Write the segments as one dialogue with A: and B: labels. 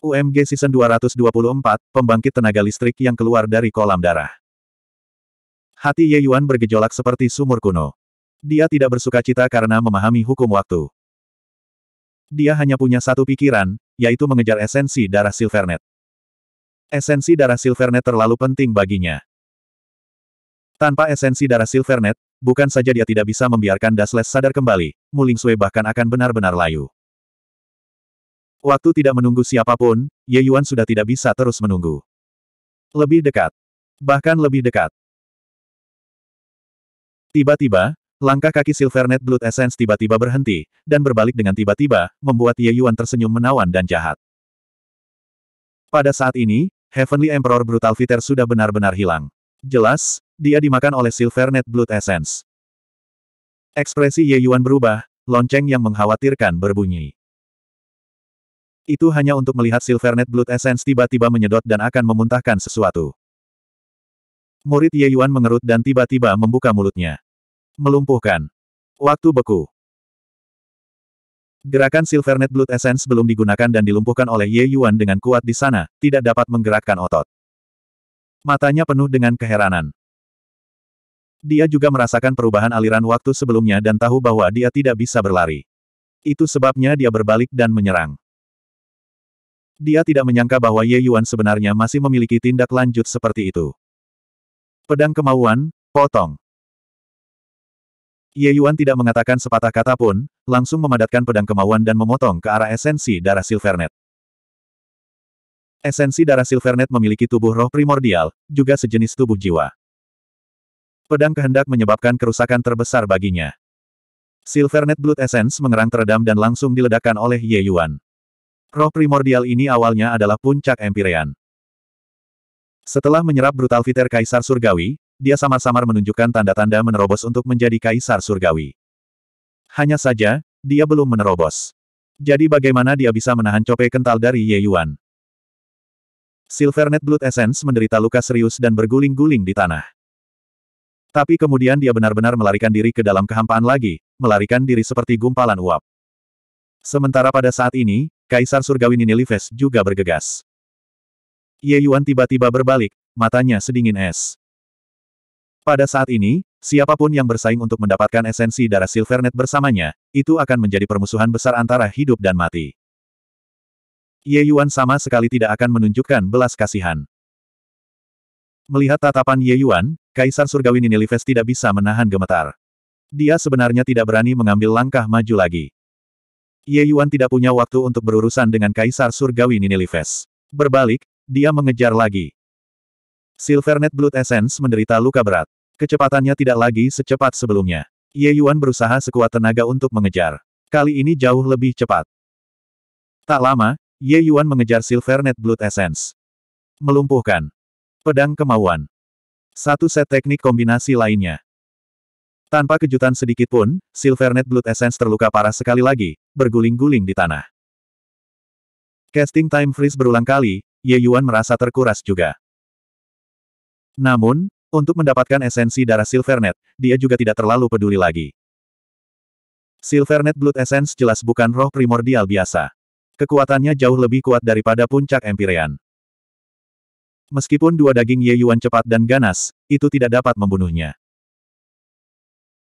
A: UMG Season 224, Pembangkit Tenaga Listrik yang keluar dari kolam darah. Hati Ye Yuan bergejolak seperti sumur kuno. Dia tidak bersuka cita karena memahami hukum waktu. Dia hanya punya satu pikiran, yaitu mengejar esensi darah Silvernet. Esensi darah Silvernet terlalu penting baginya. Tanpa esensi darah Silvernet, bukan saja dia tidak bisa membiarkan Dasles sadar kembali, Muling Sui bahkan akan benar-benar layu. Waktu tidak menunggu siapapun, Ye Yuan sudah tidak bisa terus menunggu. Lebih dekat. Bahkan lebih dekat. Tiba-tiba, langkah kaki Silvernet Blood Essence tiba-tiba berhenti, dan berbalik dengan tiba-tiba, membuat Ye Yuan tersenyum menawan dan jahat. Pada saat ini, Heavenly Emperor Brutal Fitter sudah benar-benar hilang. Jelas, dia dimakan oleh Silvernet Blood Essence. Ekspresi Ye Yuan berubah, lonceng yang mengkhawatirkan berbunyi. Itu hanya untuk melihat Silvernet Blood Essence tiba-tiba menyedot dan akan memuntahkan sesuatu. Murid Ye Yuan mengerut dan tiba-tiba membuka mulutnya. Melumpuhkan. Waktu beku. Gerakan Silvernet Blood Essence belum digunakan dan dilumpuhkan oleh Ye Yuan dengan kuat di sana, tidak dapat menggerakkan otot. Matanya penuh dengan keheranan. Dia juga merasakan perubahan aliran waktu sebelumnya dan tahu bahwa dia tidak bisa berlari. Itu sebabnya dia berbalik dan menyerang. Dia tidak menyangka bahwa Ye Yuan sebenarnya masih memiliki tindak lanjut seperti itu. Pedang kemauan, potong. Ye Yuan tidak mengatakan sepatah kata pun, langsung memadatkan pedang kemauan dan memotong ke arah esensi darah Silvernet. Esensi darah Silvernet memiliki tubuh roh primordial, juga sejenis tubuh jiwa. Pedang kehendak menyebabkan kerusakan terbesar baginya. Silvernet Blood Essence mengerang teredam dan langsung diledakkan oleh Ye Yuan. Roh primordial ini awalnya adalah puncak empirean. Setelah menyerap brutal viter kaisar surgawi, dia samar-samar menunjukkan tanda-tanda menerobos untuk menjadi kaisar surgawi. Hanya saja, dia belum menerobos. Jadi bagaimana dia bisa menahan cope kental dari Ye Yuan? Silvernet Blood Essence menderita luka serius dan berguling-guling di tanah. Tapi kemudian dia benar-benar melarikan diri ke dalam kehampaan lagi, melarikan diri seperti gumpalan uap. Sementara pada saat ini, Kaisar Surgawi Ninilives juga bergegas. Ye Yuan tiba-tiba berbalik, matanya sedingin es. Pada saat ini, siapapun yang bersaing untuk mendapatkan esensi darah Silvernet bersamanya, itu akan menjadi permusuhan besar antara hidup dan mati. Ye Yuan sama sekali tidak akan menunjukkan belas kasihan. Melihat tatapan Ye Yuan, Kaisar Surgawi Ninilives tidak bisa menahan gemetar. Dia sebenarnya tidak berani mengambil langkah maju lagi. Ye Yuan tidak punya waktu untuk berurusan dengan Kaisar Surgawi Ninilives. Berbalik, dia mengejar lagi. Silvernet Blood Essence menderita luka berat. Kecepatannya tidak lagi secepat sebelumnya. Ye Yuan berusaha sekuat tenaga untuk mengejar. Kali ini jauh lebih cepat. Tak lama, Ye Yuan mengejar Silvernet Blood Essence. Melumpuhkan. Pedang kemauan. Satu set teknik kombinasi lainnya. Tanpa kejutan sedikit pun, Silvernet Blood Essence terluka parah sekali lagi, berguling-guling di tanah. Casting time freeze berulang kali, Ye Yuan merasa terkuras juga. Namun, untuk mendapatkan esensi darah Silvernet, dia juga tidak terlalu peduli lagi. Silvernet Blood Essence jelas bukan roh primordial biasa. Kekuatannya jauh lebih kuat daripada puncak Empyrean. Meskipun dua daging Ye Yuan cepat dan ganas, itu tidak dapat membunuhnya.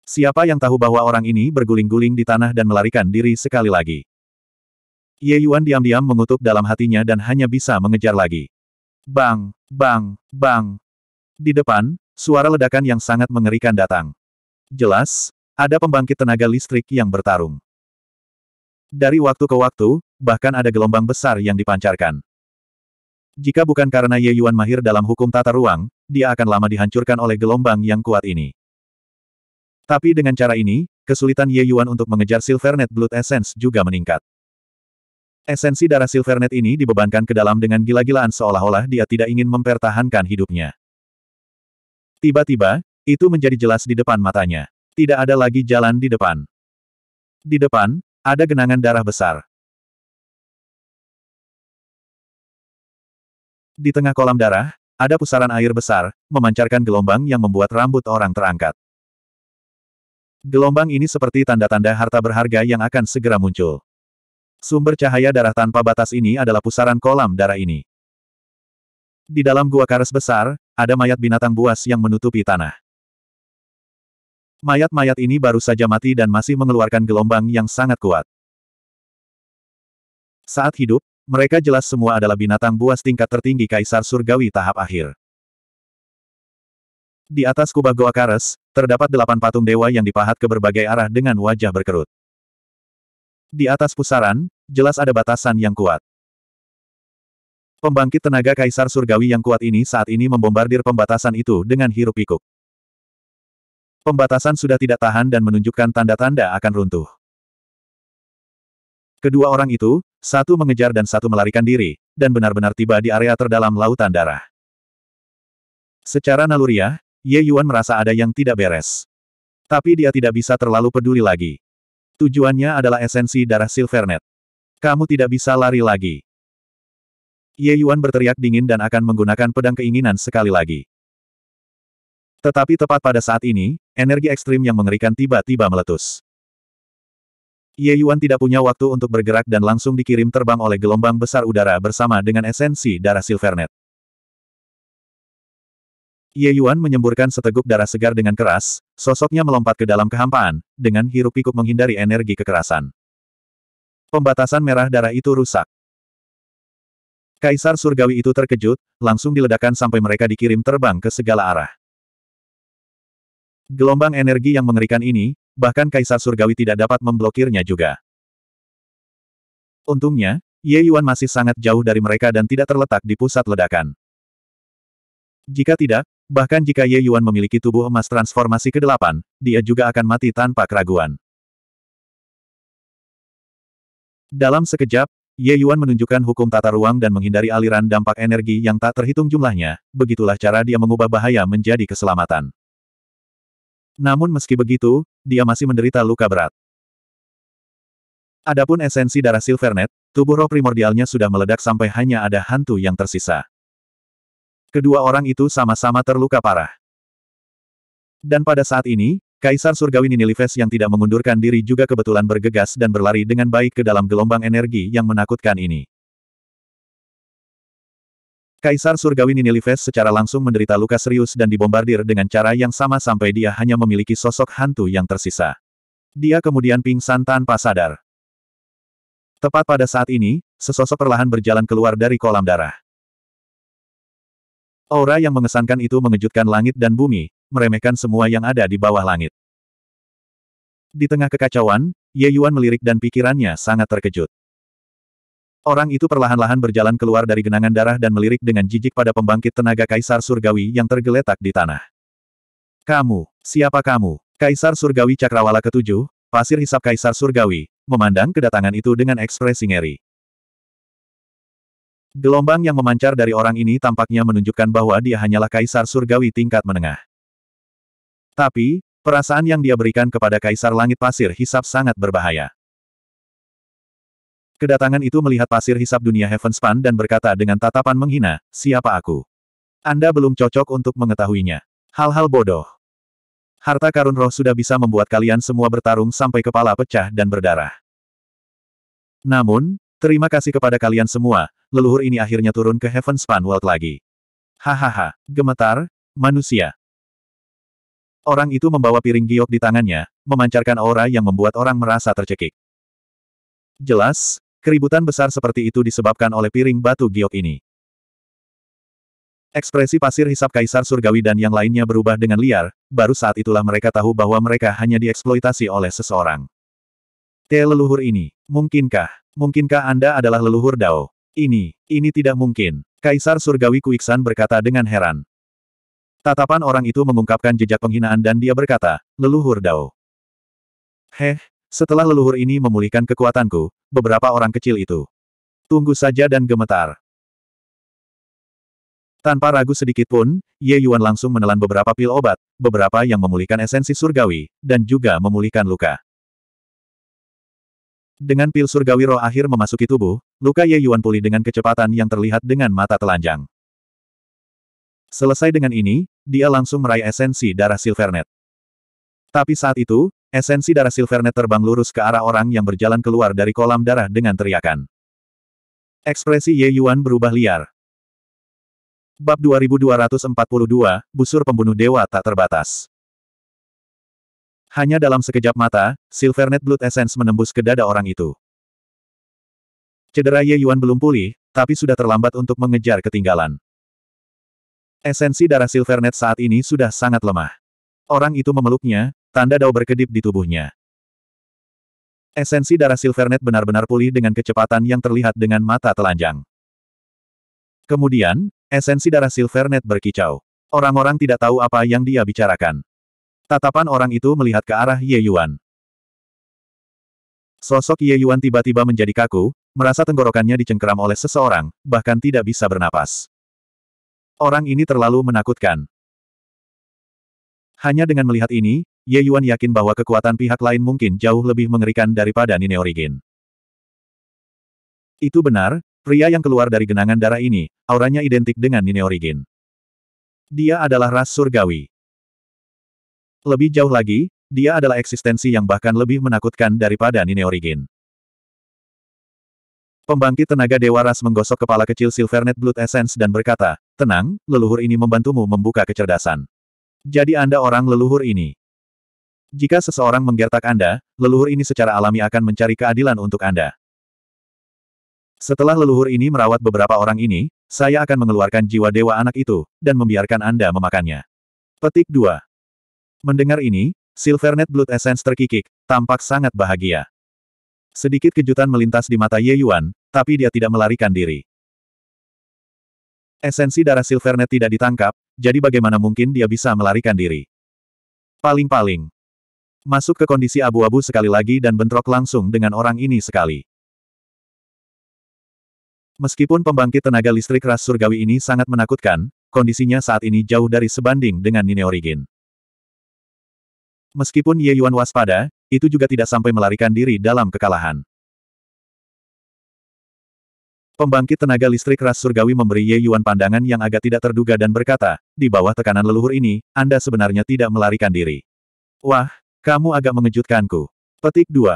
A: Siapa yang tahu bahwa orang ini berguling-guling di tanah dan melarikan diri sekali lagi? Ye Yuan diam-diam mengutuk dalam hatinya dan hanya bisa mengejar lagi. Bang, bang, bang. Di depan, suara ledakan yang sangat mengerikan datang. Jelas, ada pembangkit tenaga listrik yang bertarung. Dari waktu ke waktu, bahkan ada gelombang besar yang dipancarkan. Jika bukan karena Ye Yuan mahir dalam hukum tata ruang, dia akan lama dihancurkan oleh gelombang yang kuat ini. Tapi dengan cara ini, kesulitan Ye Yuan untuk mengejar Silvernet Blood Essence juga meningkat. Esensi darah Silvernet ini dibebankan ke dalam dengan gila-gilaan seolah-olah dia tidak ingin mempertahankan hidupnya. Tiba-tiba, itu menjadi jelas di depan matanya. Tidak ada lagi jalan di depan. Di depan, ada genangan darah besar. Di tengah kolam darah, ada pusaran air besar, memancarkan gelombang yang membuat rambut orang terangkat. Gelombang ini seperti tanda-tanda harta berharga yang akan segera muncul. Sumber cahaya darah tanpa batas ini adalah pusaran kolam darah ini. Di dalam gua karas besar, ada mayat binatang buas yang menutupi tanah. Mayat-mayat ini baru saja mati dan masih mengeluarkan gelombang yang sangat kuat. Saat hidup, mereka jelas semua adalah binatang buas tingkat tertinggi Kaisar Surgawi tahap akhir. Di atas kubah goa kares, terdapat delapan patung dewa yang dipahat ke berbagai arah dengan wajah berkerut. Di atas pusaran, jelas ada batasan yang kuat. Pembangkit tenaga kaisar surgawi yang kuat ini saat ini membombardir pembatasan itu dengan hirup pikuk. Pembatasan sudah tidak tahan dan menunjukkan tanda-tanda akan runtuh. Kedua orang itu, satu mengejar dan satu melarikan diri, dan benar-benar tiba di area terdalam lautan darah. Secara naluriah, Ye Yuan merasa ada yang tidak beres. Tapi dia tidak bisa terlalu peduli lagi. Tujuannya adalah esensi darah Silvernet. Kamu tidak bisa lari lagi. Ye Yuan berteriak dingin dan akan menggunakan pedang keinginan sekali lagi. Tetapi tepat pada saat ini, energi ekstrim yang mengerikan tiba-tiba meletus. Ye Yuan tidak punya waktu untuk bergerak dan langsung dikirim terbang oleh gelombang besar udara bersama dengan esensi darah Silvernet. Ye Yuan menyemburkan seteguk darah segar dengan keras, sosoknya melompat ke dalam kehampaan, dengan hirup pikuk menghindari energi kekerasan. Pembatasan merah darah itu rusak. Kaisar Surgawi itu terkejut, langsung diledakkan sampai mereka dikirim terbang ke segala arah. Gelombang energi yang mengerikan ini, bahkan Kaisar Surgawi tidak dapat memblokirnya juga. Untungnya, Ye Yuan masih sangat jauh dari mereka dan tidak terletak di pusat ledakan. Jika tidak, Bahkan jika Ye Yuan memiliki tubuh emas transformasi ke-8, dia juga akan mati tanpa keraguan. Dalam sekejap, Ye Yuan menunjukkan hukum tata ruang dan menghindari aliran dampak energi yang tak terhitung jumlahnya, begitulah cara dia mengubah bahaya menjadi keselamatan. Namun meski begitu, dia masih menderita luka berat. Adapun esensi darah Silvernet, tubuh roh primordialnya sudah meledak sampai hanya ada hantu yang tersisa. Kedua orang itu sama-sama terluka parah. Dan pada saat ini, Kaisar Surgawi Ninilives yang tidak mengundurkan diri juga kebetulan bergegas dan berlari dengan baik ke dalam gelombang energi yang menakutkan ini. Kaisar Surgawi Ninilives secara langsung menderita luka serius dan dibombardir dengan cara yang sama sampai dia hanya memiliki sosok hantu yang tersisa. Dia kemudian pingsan tanpa sadar. Tepat pada saat ini, sesosok perlahan berjalan keluar dari kolam darah. Aura yang mengesankan itu mengejutkan langit dan bumi, meremehkan semua yang ada di bawah langit. Di tengah kekacauan, Ye Yuan melirik dan pikirannya sangat terkejut. Orang itu perlahan-lahan berjalan keluar dari genangan darah dan melirik dengan jijik pada pembangkit tenaga Kaisar Surgawi yang tergeletak di tanah. Kamu, siapa kamu? Kaisar Surgawi Cakrawala ketujuh, pasir hisap Kaisar Surgawi, memandang kedatangan itu dengan ekspresi ngeri. Gelombang yang memancar dari orang ini tampaknya menunjukkan bahwa dia hanyalah kaisar surgawi tingkat menengah. Tapi, perasaan yang dia berikan kepada kaisar langit pasir hisap sangat berbahaya. Kedatangan itu melihat pasir hisap dunia Heavenspan dan berkata dengan tatapan menghina, siapa aku? Anda belum cocok untuk mengetahuinya. Hal-hal bodoh. Harta karun roh sudah bisa membuat kalian semua bertarung sampai kepala pecah dan berdarah. Namun, terima kasih kepada kalian semua, leluhur ini akhirnya turun ke Heaven Span World lagi. Hahaha, gemetar, manusia. Orang itu membawa piring giok di tangannya, memancarkan aura yang membuat orang merasa tercekik. Jelas, keributan besar seperti itu disebabkan oleh piring batu giok ini. Ekspresi pasir hisap Kaisar Surgawi dan yang lainnya berubah dengan liar, baru saat itulah mereka tahu bahwa mereka hanya dieksploitasi oleh seseorang. T leluhur ini, mungkinkah, mungkinkah Anda adalah leluhur Dao? Ini, ini tidak mungkin. Kaisar Surgawi Kuiksan berkata dengan heran. Tatapan orang itu mengungkapkan jejak penghinaan dan dia berkata, leluhur Dao. Heh, setelah leluhur ini memulihkan kekuatanku, beberapa orang kecil itu. Tunggu saja dan gemetar. Tanpa ragu sedikit pun, Ye Yuan langsung menelan beberapa pil obat, beberapa yang memulihkan esensi surgawi, dan juga memulihkan luka. Dengan pil surgawi roh akhir memasuki tubuh, Luka Ye Yuan pulih dengan kecepatan yang terlihat dengan mata telanjang. Selesai dengan ini, dia langsung meraih esensi darah Silvernet. Tapi saat itu, esensi darah Silvernet terbang lurus ke arah orang yang berjalan keluar dari kolam darah dengan teriakan. Ekspresi Ye Yuan berubah liar. Bab 2242, Busur Pembunuh Dewa Tak Terbatas. Hanya dalam sekejap mata, Silvernet Blood Essence menembus ke dada orang itu. Cedera Ye Yuan belum pulih, tapi sudah terlambat untuk mengejar ketinggalan. Esensi darah Silvernet saat ini sudah sangat lemah. Orang itu memeluknya, tanda dao berkedip di tubuhnya. Esensi darah Silvernet benar-benar pulih dengan kecepatan yang terlihat dengan mata telanjang. Kemudian, esensi darah Silvernet berkicau. Orang-orang tidak tahu apa yang dia bicarakan. Tatapan orang itu melihat ke arah Ye Yuan. Sosok Ye Yuan tiba-tiba menjadi kaku, Merasa tenggorokannya dicengkeram oleh seseorang, bahkan tidak bisa bernapas. Orang ini terlalu menakutkan. Hanya dengan melihat ini, Ye Yuan yakin bahwa kekuatan pihak lain mungkin jauh lebih mengerikan daripada Nine Origin. Itu benar, pria yang keluar dari genangan darah ini, auranya identik dengan Nine Origin. Dia adalah ras surgawi. Lebih jauh lagi, dia adalah eksistensi yang bahkan lebih menakutkan daripada Nine Origin. Pembangkit tenaga Dewa Ras menggosok kepala kecil Silvernet Blood Essence dan berkata, Tenang, leluhur ini membantumu membuka kecerdasan. Jadi Anda orang leluhur ini. Jika seseorang menggertak Anda, leluhur ini secara alami akan mencari keadilan untuk Anda. Setelah leluhur ini merawat beberapa orang ini, saya akan mengeluarkan jiwa dewa anak itu, dan membiarkan Anda memakannya. Petik 2. Mendengar ini, Silvernet Blood Essence terkikik, tampak sangat bahagia. Sedikit kejutan melintas di mata Ye Yuan, tapi dia tidak melarikan diri. Esensi darah Silvernet tidak ditangkap, jadi bagaimana mungkin dia bisa melarikan diri? Paling-paling. Masuk ke kondisi abu-abu sekali lagi dan bentrok langsung dengan orang ini sekali. Meskipun pembangkit tenaga listrik ras surgawi ini sangat menakutkan, kondisinya saat ini jauh dari sebanding dengan Nine Origin. Meskipun Ye Yuan waspada, itu juga tidak sampai melarikan diri dalam kekalahan. Pembangkit tenaga listrik ras surgawi memberi Ye Yuan pandangan yang agak tidak terduga dan berkata, di bawah tekanan leluhur ini, Anda sebenarnya tidak melarikan diri. Wah, kamu agak mengejutkanku. Petik 2.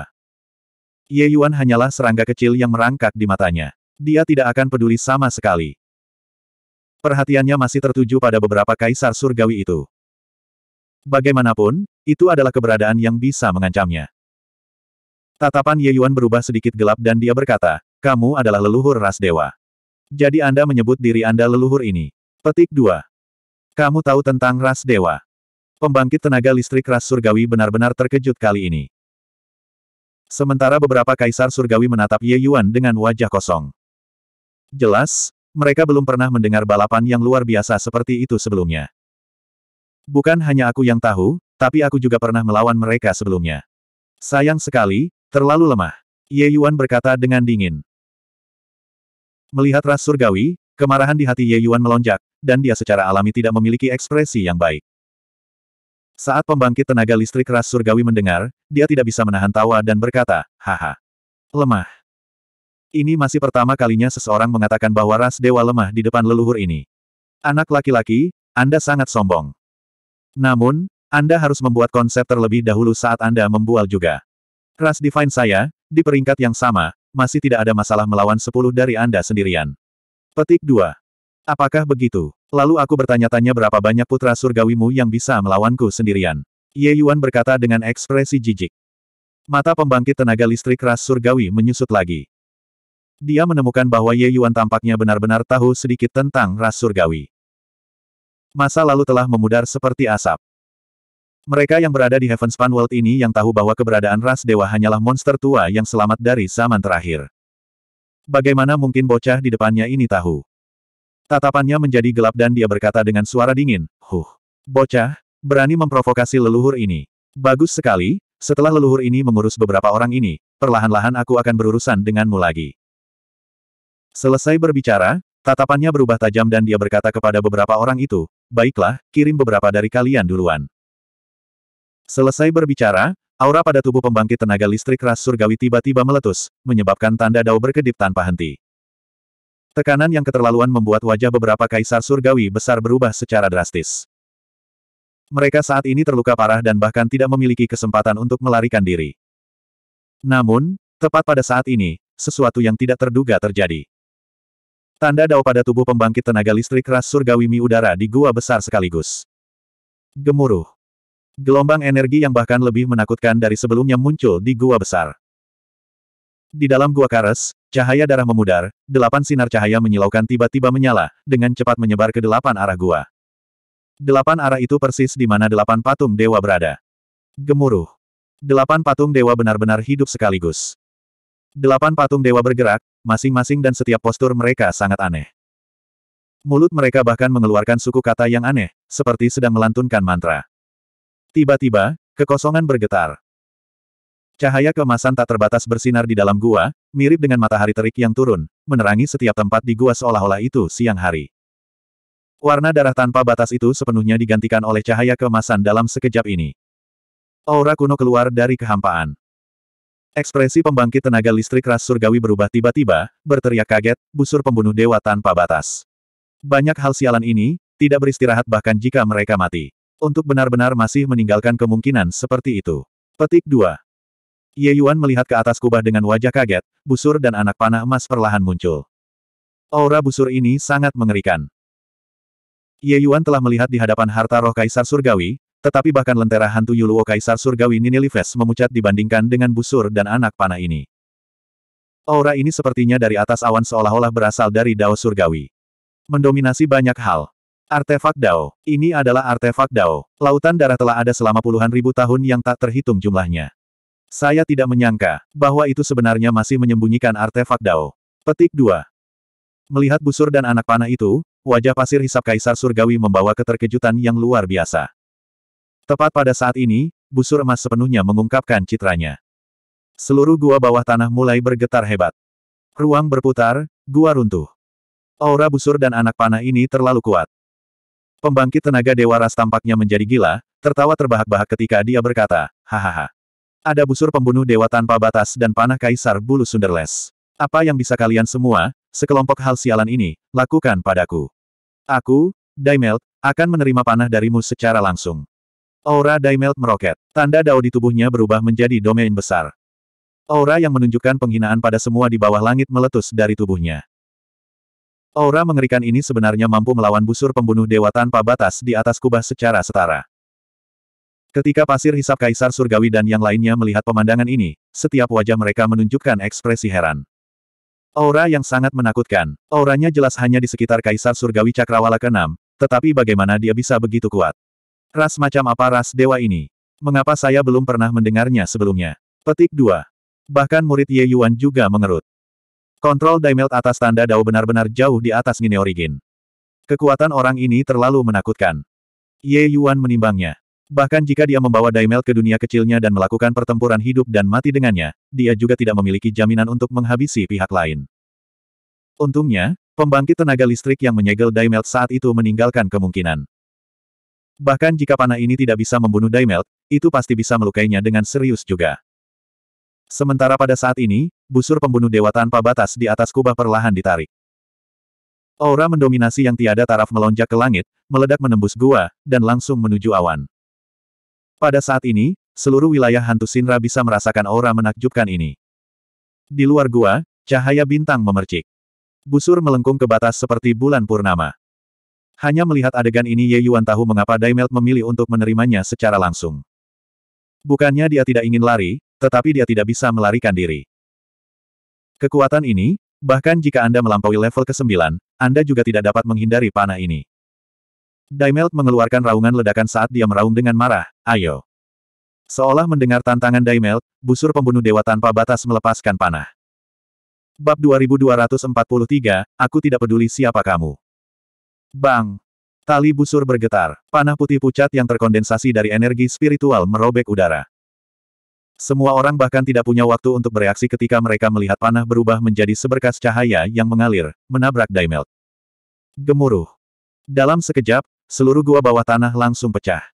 A: Ye Yuan hanyalah serangga kecil yang merangkak di matanya. Dia tidak akan peduli sama sekali. Perhatiannya masih tertuju pada beberapa kaisar surgawi itu. Bagaimanapun, itu adalah keberadaan yang bisa mengancamnya. Tatapan Ye Yuan berubah sedikit gelap dan dia berkata, kamu adalah leluhur ras dewa. Jadi Anda menyebut diri Anda leluhur ini. Petik 2. Kamu tahu tentang ras dewa. Pembangkit tenaga listrik ras surgawi benar-benar terkejut kali ini. Sementara beberapa kaisar surgawi menatap Ye Yuan dengan wajah kosong. Jelas, mereka belum pernah mendengar balapan yang luar biasa seperti itu sebelumnya. Bukan hanya aku yang tahu, tapi aku juga pernah melawan mereka sebelumnya. Sayang sekali, terlalu lemah. Ye Yuan berkata dengan dingin. Melihat ras surgawi, kemarahan di hati Ye Yuan melonjak, dan dia secara alami tidak memiliki ekspresi yang baik. Saat pembangkit tenaga listrik ras surgawi mendengar, dia tidak bisa menahan tawa dan berkata, haha. Lemah. Ini masih pertama kalinya seseorang mengatakan bahwa ras dewa lemah di depan leluhur ini. Anak laki-laki, Anda sangat sombong. Namun, Anda harus membuat konsep terlebih dahulu saat Anda membual juga. Ras Divine saya, di peringkat yang sama, masih tidak ada masalah melawan 10 dari Anda sendirian. Petik 2. Apakah begitu? Lalu aku bertanya-tanya berapa banyak putra surgawimu yang bisa melawanku sendirian. Ye Yuan berkata dengan ekspresi jijik. Mata pembangkit tenaga listrik ras surgawi menyusut lagi. Dia menemukan bahwa Ye Yuan tampaknya benar-benar tahu sedikit tentang ras surgawi. Masa lalu telah memudar seperti asap. Mereka yang berada di Heavenspan World ini yang tahu bahwa keberadaan ras dewa hanyalah monster tua yang selamat dari zaman terakhir. Bagaimana mungkin bocah di depannya ini tahu? Tatapannya menjadi gelap dan dia berkata dengan suara dingin, Huh, bocah, berani memprovokasi leluhur ini. Bagus sekali, setelah leluhur ini mengurus beberapa orang ini, perlahan-lahan aku akan berurusan denganmu lagi. Selesai berbicara, tatapannya berubah tajam dan dia berkata kepada beberapa orang itu, Baiklah, kirim beberapa dari kalian duluan. Selesai berbicara, aura pada tubuh pembangkit tenaga listrik ras surgawi tiba-tiba meletus, menyebabkan tanda dao berkedip tanpa henti. Tekanan yang keterlaluan membuat wajah beberapa kaisar surgawi besar berubah secara drastis. Mereka saat ini terluka parah dan bahkan tidak memiliki kesempatan untuk melarikan diri. Namun, tepat pada saat ini, sesuatu yang tidak terduga terjadi. Tanda dao pada tubuh pembangkit tenaga listrik ras surgawi mi udara di gua besar sekaligus. Gemuruh. Gelombang energi yang bahkan lebih menakutkan dari sebelumnya muncul di gua besar. Di dalam gua kares, cahaya darah memudar, delapan sinar cahaya menyilaukan tiba-tiba menyala, dengan cepat menyebar ke delapan arah gua. Delapan arah itu persis di mana delapan patung dewa berada. Gemuruh. Delapan patung dewa benar-benar hidup sekaligus. Delapan patung dewa bergerak, masing-masing dan setiap postur mereka sangat aneh. Mulut mereka bahkan mengeluarkan suku kata yang aneh, seperti sedang melantunkan mantra. Tiba-tiba, kekosongan bergetar. Cahaya kemasan tak terbatas bersinar di dalam gua, mirip dengan matahari terik yang turun, menerangi setiap tempat di gua seolah-olah itu siang hari. Warna darah tanpa batas itu sepenuhnya digantikan oleh cahaya kemasan dalam sekejap ini. Aura kuno keluar dari kehampaan. Ekspresi pembangkit tenaga listrik ras surgawi berubah tiba-tiba, berteriak kaget, busur pembunuh dewa tanpa batas. Banyak hal sialan ini, tidak beristirahat bahkan jika mereka mati. Untuk benar-benar masih meninggalkan kemungkinan seperti itu. Petik 2. Ye Yuan melihat ke atas kubah dengan wajah kaget, busur dan anak panah emas perlahan muncul. Aura busur ini sangat mengerikan. Ye Yuan telah melihat di hadapan harta roh kaisar surgawi, tetapi bahkan lentera hantu Yuluo Kaisar Surgawi Ninilives memucat dibandingkan dengan busur dan anak panah ini. Aura ini sepertinya dari atas awan seolah-olah berasal dari Dao Surgawi. Mendominasi banyak hal. Artefak Dao. Ini adalah artefak Dao. Lautan darah telah ada selama puluhan ribu tahun yang tak terhitung jumlahnya. Saya tidak menyangka bahwa itu sebenarnya masih menyembunyikan artefak Dao. Petik 2. Melihat busur dan anak panah itu, wajah pasir hisap Kaisar Surgawi membawa keterkejutan yang luar biasa. Tepat pada saat ini, busur emas sepenuhnya mengungkapkan citranya. Seluruh gua bawah tanah mulai bergetar hebat. Ruang berputar, gua runtuh. Aura busur dan anak panah ini terlalu kuat. Pembangkit tenaga Dewa Ras tampaknya menjadi gila, tertawa terbahak-bahak ketika dia berkata, Hahaha. Ada busur pembunuh dewa tanpa batas dan panah kaisar bulu Sunderles. Apa yang bisa kalian semua, sekelompok hal sialan ini, lakukan padaku. Aku, Daimel, akan menerima panah darimu secara langsung. Aura Daimelt meroket. Tanda Dao di tubuhnya berubah menjadi domain besar. Aura yang menunjukkan penghinaan pada semua di bawah langit meletus dari tubuhnya. Aura mengerikan ini sebenarnya mampu melawan busur pembunuh dewa tanpa batas di atas kubah secara setara. Ketika pasir hisap Kaisar Surgawi dan yang lainnya melihat pemandangan ini, setiap wajah mereka menunjukkan ekspresi heran. Aura yang sangat menakutkan. Auranya jelas hanya di sekitar Kaisar Surgawi Cakrawala ke-6, tetapi bagaimana dia bisa begitu kuat? Ras macam apa ras dewa ini? Mengapa saya belum pernah mendengarnya sebelumnya? Petik 2. Bahkan murid Ye Yuan juga mengerut. Kontrol Daimelt atas tanda Dao benar-benar jauh di atas Nine Origin. Kekuatan orang ini terlalu menakutkan. Ye Yuan menimbangnya. Bahkan jika dia membawa Daimel ke dunia kecilnya dan melakukan pertempuran hidup dan mati dengannya, dia juga tidak memiliki jaminan untuk menghabisi pihak lain. Untungnya, pembangkit tenaga listrik yang menyegel Daimel saat itu meninggalkan kemungkinan. Bahkan jika panah ini tidak bisa membunuh Daimel, itu pasti bisa melukainya dengan serius juga. Sementara pada saat ini, busur pembunuh dewa tanpa batas di atas kubah perlahan ditarik. Aura mendominasi yang tiada taraf melonjak ke langit, meledak menembus gua, dan langsung menuju awan. Pada saat ini, seluruh wilayah hantu Sinra bisa merasakan aura menakjubkan ini. Di luar gua, cahaya bintang memercik. Busur melengkung ke batas seperti bulan purnama. Hanya melihat adegan ini Ye Yuan tahu mengapa Daimelt memilih untuk menerimanya secara langsung. Bukannya dia tidak ingin lari, tetapi dia tidak bisa melarikan diri. Kekuatan ini, bahkan jika Anda melampaui level ke-9, Anda juga tidak dapat menghindari panah ini. Daimelt mengeluarkan raungan ledakan saat dia meraung dengan marah, ayo. Seolah mendengar tantangan Daimelt, busur pembunuh dewa tanpa batas melepaskan panah. Bab 2243, aku tidak peduli siapa kamu. Bang! Tali busur bergetar, panah putih pucat yang terkondensasi dari energi spiritual merobek udara. Semua orang bahkan tidak punya waktu untuk bereaksi ketika mereka melihat panah berubah menjadi seberkas cahaya yang mengalir, menabrak Daimelt. Gemuruh. Dalam sekejap, seluruh gua bawah tanah langsung pecah.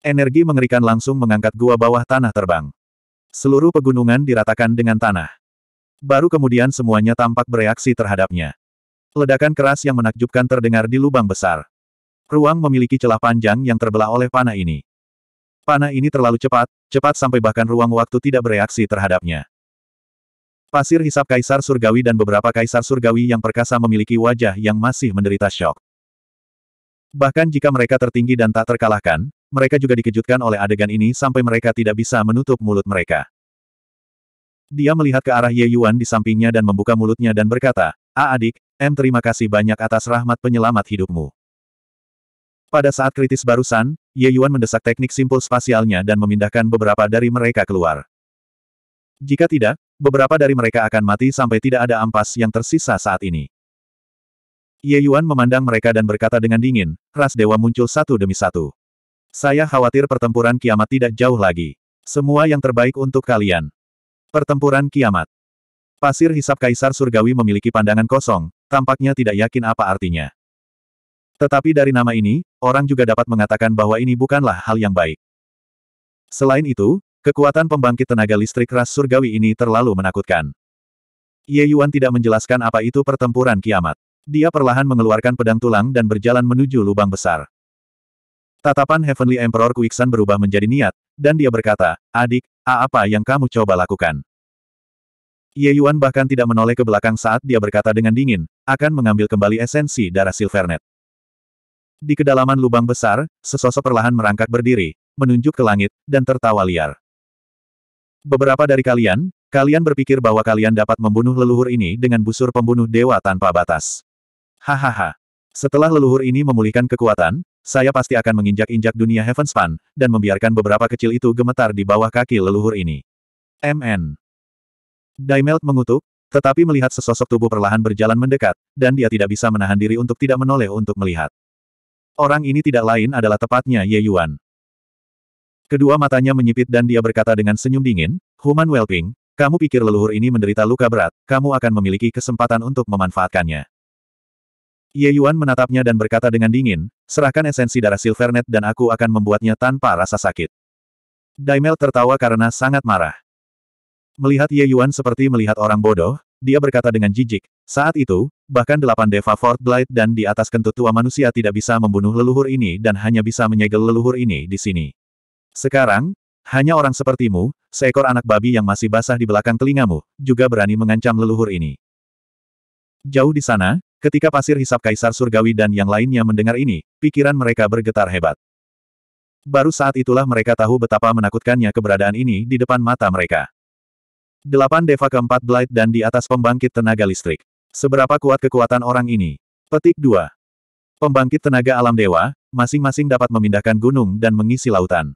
A: Energi mengerikan langsung mengangkat gua bawah tanah terbang. Seluruh pegunungan diratakan dengan tanah. Baru kemudian semuanya tampak bereaksi terhadapnya. Ledakan keras yang menakjubkan terdengar di lubang besar. Ruang memiliki celah panjang yang terbelah oleh panah ini. Panah ini terlalu cepat, cepat sampai bahkan ruang waktu tidak bereaksi terhadapnya. Pasir hisap Kaisar Surgawi dan beberapa Kaisar Surgawi yang perkasa memiliki wajah yang masih menderita shock. Bahkan jika mereka tertinggi dan tak terkalahkan, mereka juga dikejutkan oleh adegan ini sampai mereka tidak bisa menutup mulut mereka. Dia melihat ke arah Ye Yuan di sampingnya dan membuka mulutnya dan berkata, A ah, adik, M terima kasih banyak atas rahmat penyelamat hidupmu. Pada saat kritis barusan, Ye Yuan mendesak teknik simpul spasialnya dan memindahkan beberapa dari mereka keluar. Jika tidak, beberapa dari mereka akan mati sampai tidak ada ampas yang tersisa saat ini. Ye Yuan memandang mereka dan berkata dengan dingin, ras dewa muncul satu demi satu. Saya khawatir pertempuran kiamat tidak jauh lagi. Semua yang terbaik untuk kalian. Pertempuran kiamat. Pasir hisap Kaisar Surgawi memiliki pandangan kosong, tampaknya tidak yakin apa artinya. Tetapi dari nama ini, orang juga dapat mengatakan bahwa ini bukanlah hal yang baik. Selain itu, kekuatan pembangkit tenaga listrik ras surgawi ini terlalu menakutkan. Ye Yuan tidak menjelaskan apa itu pertempuran kiamat. Dia perlahan mengeluarkan pedang tulang dan berjalan menuju lubang besar. Tatapan Heavenly Emperor Kuiksan berubah menjadi niat, dan dia berkata, Adik, apa yang kamu coba lakukan? Ye Yuan bahkan tidak menoleh ke belakang saat dia berkata dengan dingin, akan mengambil kembali esensi darah Silvernet. Di kedalaman lubang besar, sesosok perlahan merangkak berdiri, menunjuk ke langit, dan tertawa liar. Beberapa dari kalian, kalian berpikir bahwa kalian dapat membunuh leluhur ini dengan busur pembunuh dewa tanpa batas. Hahaha. Setelah leluhur ini memulihkan kekuatan, saya pasti akan menginjak-injak dunia Heavenspan, dan membiarkan beberapa kecil itu gemetar di bawah kaki leluhur ini. MN. Daimelt mengutuk, tetapi melihat sesosok tubuh perlahan berjalan mendekat, dan dia tidak bisa menahan diri untuk tidak menoleh untuk melihat. Orang ini tidak lain adalah tepatnya Ye Yuan. Kedua matanya menyipit dan dia berkata dengan senyum dingin, Human Welping, kamu pikir leluhur ini menderita luka berat, kamu akan memiliki kesempatan untuk memanfaatkannya. Ye Yuan menatapnya dan berkata dengan dingin, serahkan esensi darah Silvernet dan aku akan membuatnya tanpa rasa sakit. Daimel tertawa karena sangat marah. Melihat Ye Yuan seperti melihat orang bodoh, dia berkata dengan jijik. Saat itu, bahkan delapan Deva Fort Light dan di atas kentut tua manusia tidak bisa membunuh leluhur ini dan hanya bisa menyegel leluhur ini di sini. Sekarang, hanya orang sepertimu, seekor anak babi yang masih basah di belakang telingamu, juga berani mengancam leluhur ini. Jauh di sana, ketika pasir hisap Kaisar Surgawi dan yang lainnya mendengar ini, pikiran mereka bergetar hebat. Baru saat itulah mereka tahu betapa menakutkannya keberadaan ini di depan mata mereka. Delapan Deva keempat Blight dan di atas pembangkit tenaga listrik. Seberapa kuat kekuatan orang ini? Petik 2. Pembangkit tenaga alam dewa, masing-masing dapat memindahkan gunung dan mengisi lautan.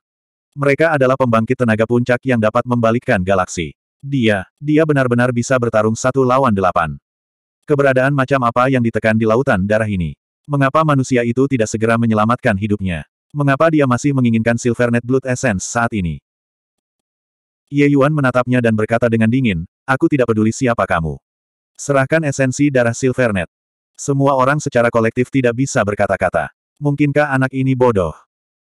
A: Mereka adalah pembangkit tenaga puncak yang dapat membalikkan galaksi. Dia, dia benar-benar bisa bertarung satu lawan delapan. Keberadaan macam apa yang ditekan di lautan darah ini? Mengapa manusia itu tidak segera menyelamatkan hidupnya? Mengapa dia masih menginginkan Silvernet Blood Essence saat ini? Ye Yuan menatapnya dan berkata dengan dingin, aku tidak peduli siapa kamu. Serahkan esensi darah Silvernet. Semua orang secara kolektif tidak bisa berkata-kata. Mungkinkah anak ini bodoh?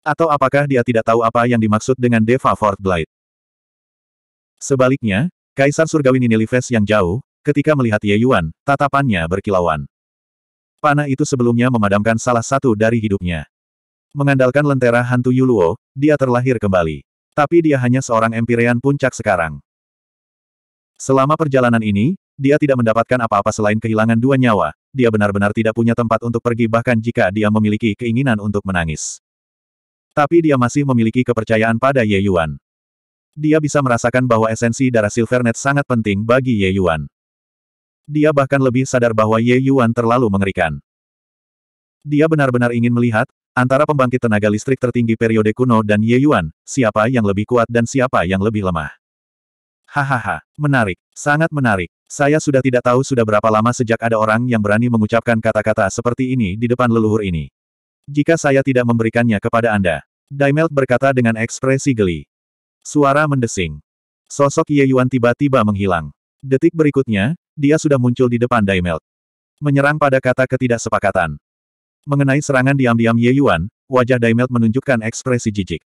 A: Atau apakah dia tidak tahu apa yang dimaksud dengan Deva Fort Blight? Sebaliknya, Kaisar Surgawi Ninilives yang jauh, ketika melihat Ye Yuan, tatapannya berkilauan. Panah itu sebelumnya memadamkan salah satu dari hidupnya. Mengandalkan lentera hantu Yuluo, dia terlahir kembali. Tapi dia hanya seorang Empyrean puncak sekarang. Selama perjalanan ini, dia tidak mendapatkan apa-apa selain kehilangan dua nyawa, dia benar-benar tidak punya tempat untuk pergi bahkan jika dia memiliki keinginan untuk menangis. Tapi dia masih memiliki kepercayaan pada Ye Yuan. Dia bisa merasakan bahwa esensi darah Silvernet sangat penting bagi Ye Yuan. Dia bahkan lebih sadar bahwa Ye Yuan terlalu mengerikan. Dia benar-benar ingin melihat, Antara pembangkit tenaga listrik tertinggi periode kuno dan Ye Yuan, siapa yang lebih kuat dan siapa yang lebih lemah? Hahaha, menarik, sangat menarik. Saya sudah tidak tahu sudah berapa lama sejak ada orang yang berani mengucapkan kata-kata seperti ini di depan leluhur ini. Jika saya tidak memberikannya kepada Anda, Daimelt berkata dengan ekspresi geli. Suara mendesing. Sosok Ye Yuan tiba-tiba menghilang. Detik berikutnya, dia sudah muncul di depan Daimelt. Menyerang pada kata ketidaksepakatan. Mengenai serangan diam-diam Ye Yuan, wajah Daimelt menunjukkan ekspresi jijik.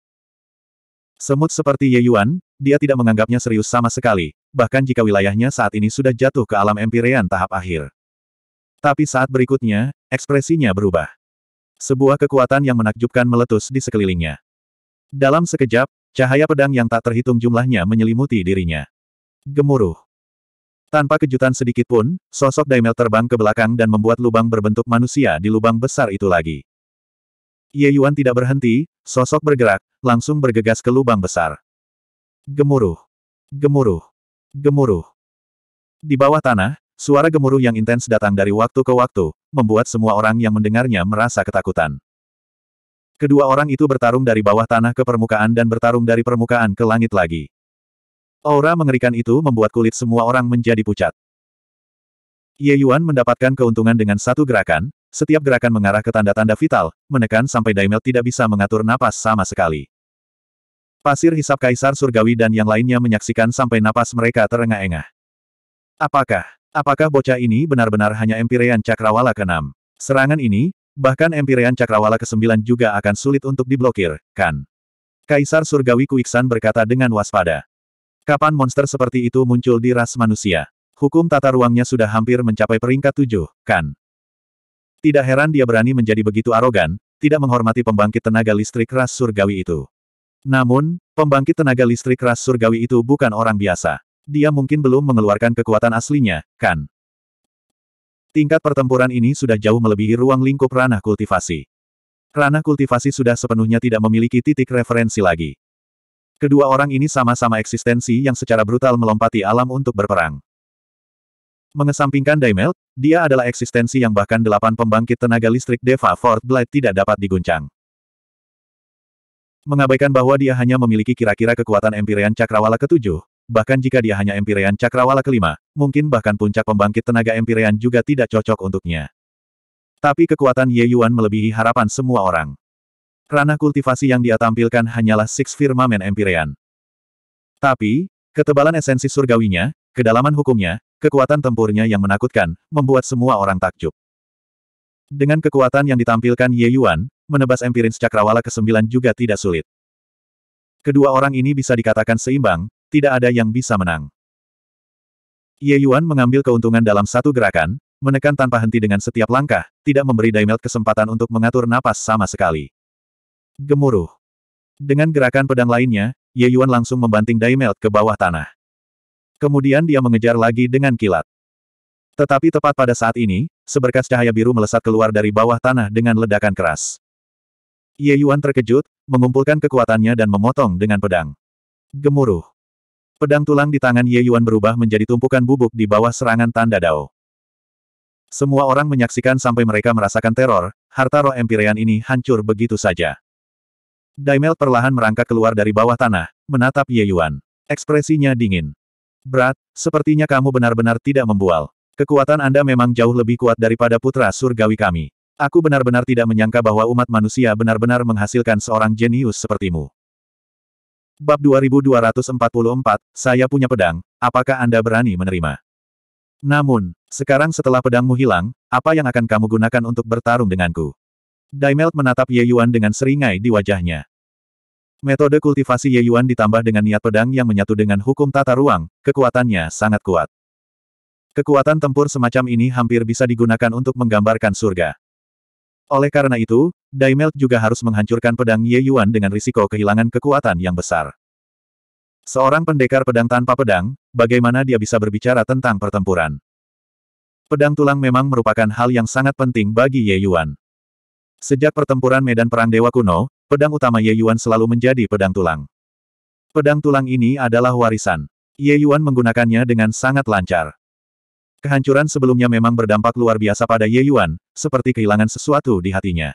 A: Semut seperti Ye Yuan, dia tidak menganggapnya serius sama sekali, bahkan jika wilayahnya saat ini sudah jatuh ke alam empirean tahap akhir. Tapi saat berikutnya, ekspresinya berubah. Sebuah kekuatan yang menakjubkan meletus di sekelilingnya. Dalam sekejap, cahaya pedang yang tak terhitung jumlahnya menyelimuti dirinya. Gemuruh. Tanpa kejutan sedikit pun, sosok Daimel terbang ke belakang dan membuat lubang berbentuk manusia di lubang besar itu lagi. Ye Yuan tidak berhenti, sosok bergerak, langsung bergegas ke lubang besar. Gemuruh. Gemuruh. Gemuruh. Di bawah tanah, suara gemuruh yang intens datang dari waktu ke waktu, membuat semua orang yang mendengarnya merasa ketakutan. Kedua orang itu bertarung dari bawah tanah ke permukaan dan bertarung dari permukaan ke langit lagi. Aura mengerikan itu membuat kulit semua orang menjadi pucat. Ye Yuan mendapatkan keuntungan dengan satu gerakan, setiap gerakan mengarah ke tanda-tanda vital, menekan sampai Daimel tidak bisa mengatur napas sama sekali. Pasir hisap kaisar surgawi dan yang lainnya menyaksikan sampai napas mereka terengah-engah. Apakah, apakah bocah ini benar-benar hanya Empirean Cakrawala ke-6? Serangan ini, bahkan Empirean Cakrawala ke-9 juga akan sulit untuk diblokir, kan? Kaisar Surgawi Kuiksan berkata dengan waspada. Kapan monster seperti itu muncul di ras manusia? Hukum tata ruangnya sudah hampir mencapai peringkat tujuh, kan? Tidak heran dia berani menjadi begitu arogan, tidak menghormati pembangkit tenaga listrik ras surgawi itu. Namun, pembangkit tenaga listrik ras surgawi itu bukan orang biasa. Dia mungkin belum mengeluarkan kekuatan aslinya, kan? Tingkat pertempuran ini sudah jauh melebihi ruang lingkup ranah kultivasi. Ranah kultivasi sudah sepenuhnya tidak memiliki titik referensi lagi. Kedua orang ini sama-sama eksistensi yang secara brutal melompati alam untuk berperang. Mengesampingkan Daimel, dia adalah eksistensi yang bahkan delapan pembangkit tenaga listrik Deva Fort Blade tidak dapat diguncang. Mengabaikan bahwa dia hanya memiliki kira-kira kekuatan Empyrean Cakrawala ketujuh, bahkan jika dia hanya Empyrean Cakrawala kelima, mungkin bahkan puncak pembangkit tenaga Empyrean juga tidak cocok untuknya. Tapi kekuatan Ye Yuan melebihi harapan semua orang. Ranah kultivasi yang dia tampilkan hanyalah Six Firmament Empyrean. Tapi, ketebalan esensi surgawinya, kedalaman hukumnya, kekuatan tempurnya yang menakutkan, membuat semua orang takjub. Dengan kekuatan yang ditampilkan Ye Yuan, menebas Empirin Cakrawala ke-9 juga tidak sulit. Kedua orang ini bisa dikatakan seimbang, tidak ada yang bisa menang. Ye Yuan mengambil keuntungan dalam satu gerakan, menekan tanpa henti dengan setiap langkah, tidak memberi Daimelt kesempatan untuk mengatur napas sama sekali. Gemuruh. Dengan gerakan pedang lainnya, Ye Yuan langsung membanting Daimelt ke bawah tanah. Kemudian dia mengejar lagi dengan kilat. Tetapi tepat pada saat ini, seberkas cahaya biru melesat keluar dari bawah tanah dengan ledakan keras. Ye Yuan terkejut, mengumpulkan kekuatannya dan memotong dengan pedang. Gemuruh. Pedang tulang di tangan Ye Yuan berubah menjadi tumpukan bubuk di bawah serangan tanda dao. Semua orang menyaksikan sampai mereka merasakan teror, harta roh Empyrean ini hancur begitu saja. Daimel perlahan merangkak keluar dari bawah tanah, menatap Ye Yuan. Ekspresinya dingin. Berat, sepertinya kamu benar-benar tidak membual. Kekuatan Anda memang jauh lebih kuat daripada putra surgawi kami. Aku benar-benar tidak menyangka bahwa umat manusia benar-benar menghasilkan seorang jenius sepertimu. Bab 2244, saya punya pedang, apakah Anda berani menerima? Namun, sekarang setelah pedangmu hilang, apa yang akan kamu gunakan untuk bertarung denganku? Daimelt menatap Ye Yuan dengan seringai di wajahnya. Metode kultivasi Ye Yuan ditambah dengan niat pedang yang menyatu dengan hukum tata ruang, kekuatannya sangat kuat. Kekuatan tempur semacam ini hampir bisa digunakan untuk menggambarkan surga. Oleh karena itu, Daimelt juga harus menghancurkan pedang Ye Yuan dengan risiko kehilangan kekuatan yang besar. Seorang pendekar pedang tanpa pedang, bagaimana dia bisa berbicara tentang pertempuran? Pedang tulang memang merupakan hal yang sangat penting bagi Ye Yuan. Sejak pertempuran medan perang Dewa Kuno, pedang utama Ye Yuan selalu menjadi pedang tulang. Pedang tulang ini adalah warisan. Ye Yuan menggunakannya dengan sangat lancar. Kehancuran sebelumnya memang berdampak luar biasa pada Ye Yuan, seperti kehilangan sesuatu di hatinya.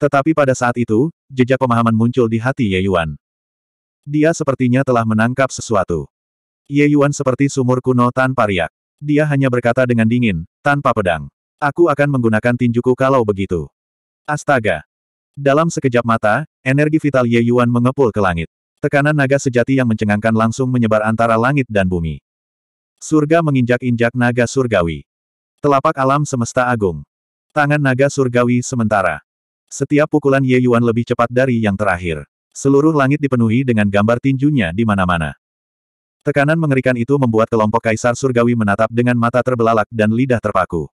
A: Tetapi pada saat itu, jejak pemahaman muncul di hati Ye Yuan. Dia sepertinya telah menangkap sesuatu. Ye Yuan seperti sumur kuno tanpa riak. Dia hanya berkata dengan dingin, tanpa pedang. Aku akan menggunakan tinjuku kalau begitu. Astaga! Dalam sekejap mata, energi vital Ye Yuan mengepul ke langit. Tekanan naga sejati yang mencengangkan langsung menyebar antara langit dan bumi. Surga menginjak-injak naga surgawi. Telapak alam semesta agung. Tangan naga surgawi sementara. Setiap pukulan Ye Yuan lebih cepat dari yang terakhir. Seluruh langit dipenuhi dengan gambar tinjunya di mana-mana. Tekanan mengerikan itu membuat kelompok kaisar surgawi menatap dengan mata terbelalak dan lidah terpaku.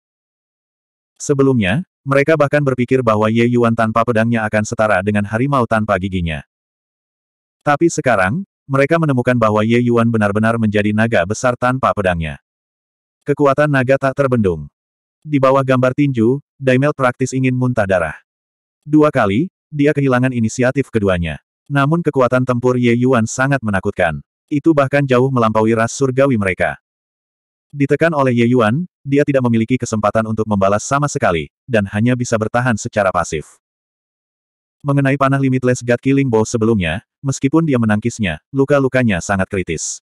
A: Sebelumnya, mereka bahkan berpikir bahwa Ye Yuan tanpa pedangnya akan setara dengan harimau tanpa giginya. Tapi sekarang, mereka menemukan bahwa Ye Yuan benar-benar menjadi naga besar tanpa pedangnya. Kekuatan naga tak terbendung. Di bawah gambar tinju, Daimel praktis ingin muntah darah. Dua kali, dia kehilangan inisiatif keduanya. Namun kekuatan tempur Ye Yuan sangat menakutkan. Itu bahkan jauh melampaui ras surgawi mereka. Ditekan oleh Ye Yuan, dia tidak memiliki kesempatan untuk membalas sama sekali, dan hanya bisa bertahan secara pasif. Mengenai panah Limitless God Killing Bow sebelumnya, meskipun dia menangkisnya, luka-lukanya sangat kritis.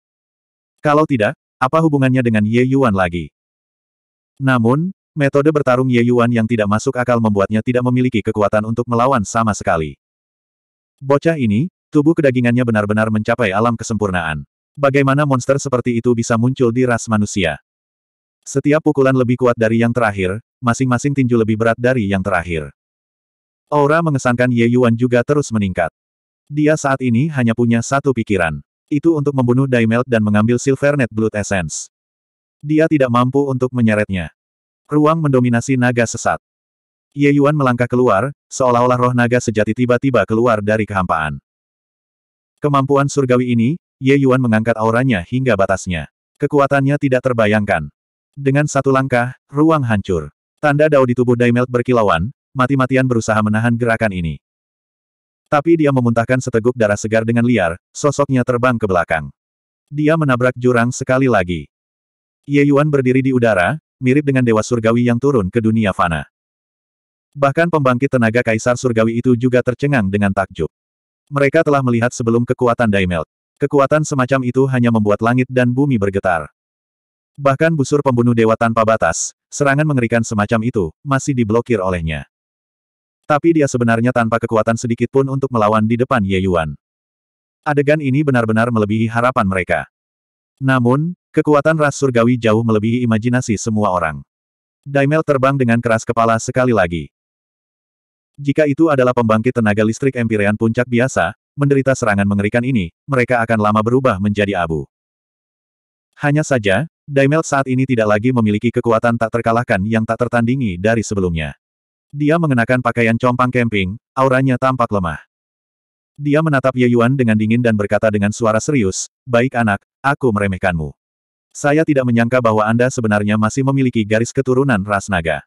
A: Kalau tidak, apa hubungannya dengan Ye Yuan lagi? Namun, metode bertarung Ye Yuan yang tidak masuk akal membuatnya tidak memiliki kekuatan untuk melawan sama sekali. Bocah ini, tubuh kedagingannya benar-benar mencapai alam kesempurnaan. Bagaimana monster seperti itu bisa muncul di ras manusia? Setiap pukulan lebih kuat dari yang terakhir, masing-masing tinju lebih berat dari yang terakhir. Aura mengesankan Ye Yuan juga terus meningkat. Dia saat ini hanya punya satu pikiran. Itu untuk membunuh Daimelt dan mengambil Silver Net Blood Essence. Dia tidak mampu untuk menyeretnya. Ruang mendominasi naga sesat. Ye Yuan melangkah keluar, seolah-olah roh naga sejati tiba-tiba keluar dari kehampaan. Kemampuan surgawi ini, Ye Yuan mengangkat auranya hingga batasnya. Kekuatannya tidak terbayangkan. Dengan satu langkah, ruang hancur. Tanda dao di tubuh Daimelt berkilauan, mati-matian berusaha menahan gerakan ini. Tapi dia memuntahkan seteguk darah segar dengan liar, sosoknya terbang ke belakang. Dia menabrak jurang sekali lagi. Ye Yuan berdiri di udara, mirip dengan dewa surgawi yang turun ke dunia fana. Bahkan pembangkit tenaga kaisar surgawi itu juga tercengang dengan takjub. Mereka telah melihat sebelum kekuatan Daimelt. Kekuatan semacam itu hanya membuat langit dan bumi bergetar. Bahkan busur pembunuh dewa tanpa batas, serangan mengerikan semacam itu, masih diblokir olehnya. Tapi dia sebenarnya tanpa kekuatan sedikit pun untuk melawan di depan Ye Yuan. Adegan ini benar-benar melebihi harapan mereka. Namun, kekuatan ras surgawi jauh melebihi imajinasi semua orang. Daimel terbang dengan keras kepala sekali lagi. Jika itu adalah pembangkit tenaga listrik Empyrean puncak biasa, menderita serangan mengerikan ini, mereka akan lama berubah menjadi abu. Hanya saja, Daimel saat ini tidak lagi memiliki kekuatan tak terkalahkan yang tak tertandingi dari sebelumnya. Dia mengenakan pakaian compang camping, auranya tampak lemah. Dia menatap Ye Yuan dengan dingin dan berkata dengan suara serius, Baik anak, aku meremehkanmu. Saya tidak menyangka bahwa Anda sebenarnya masih memiliki garis keturunan ras naga.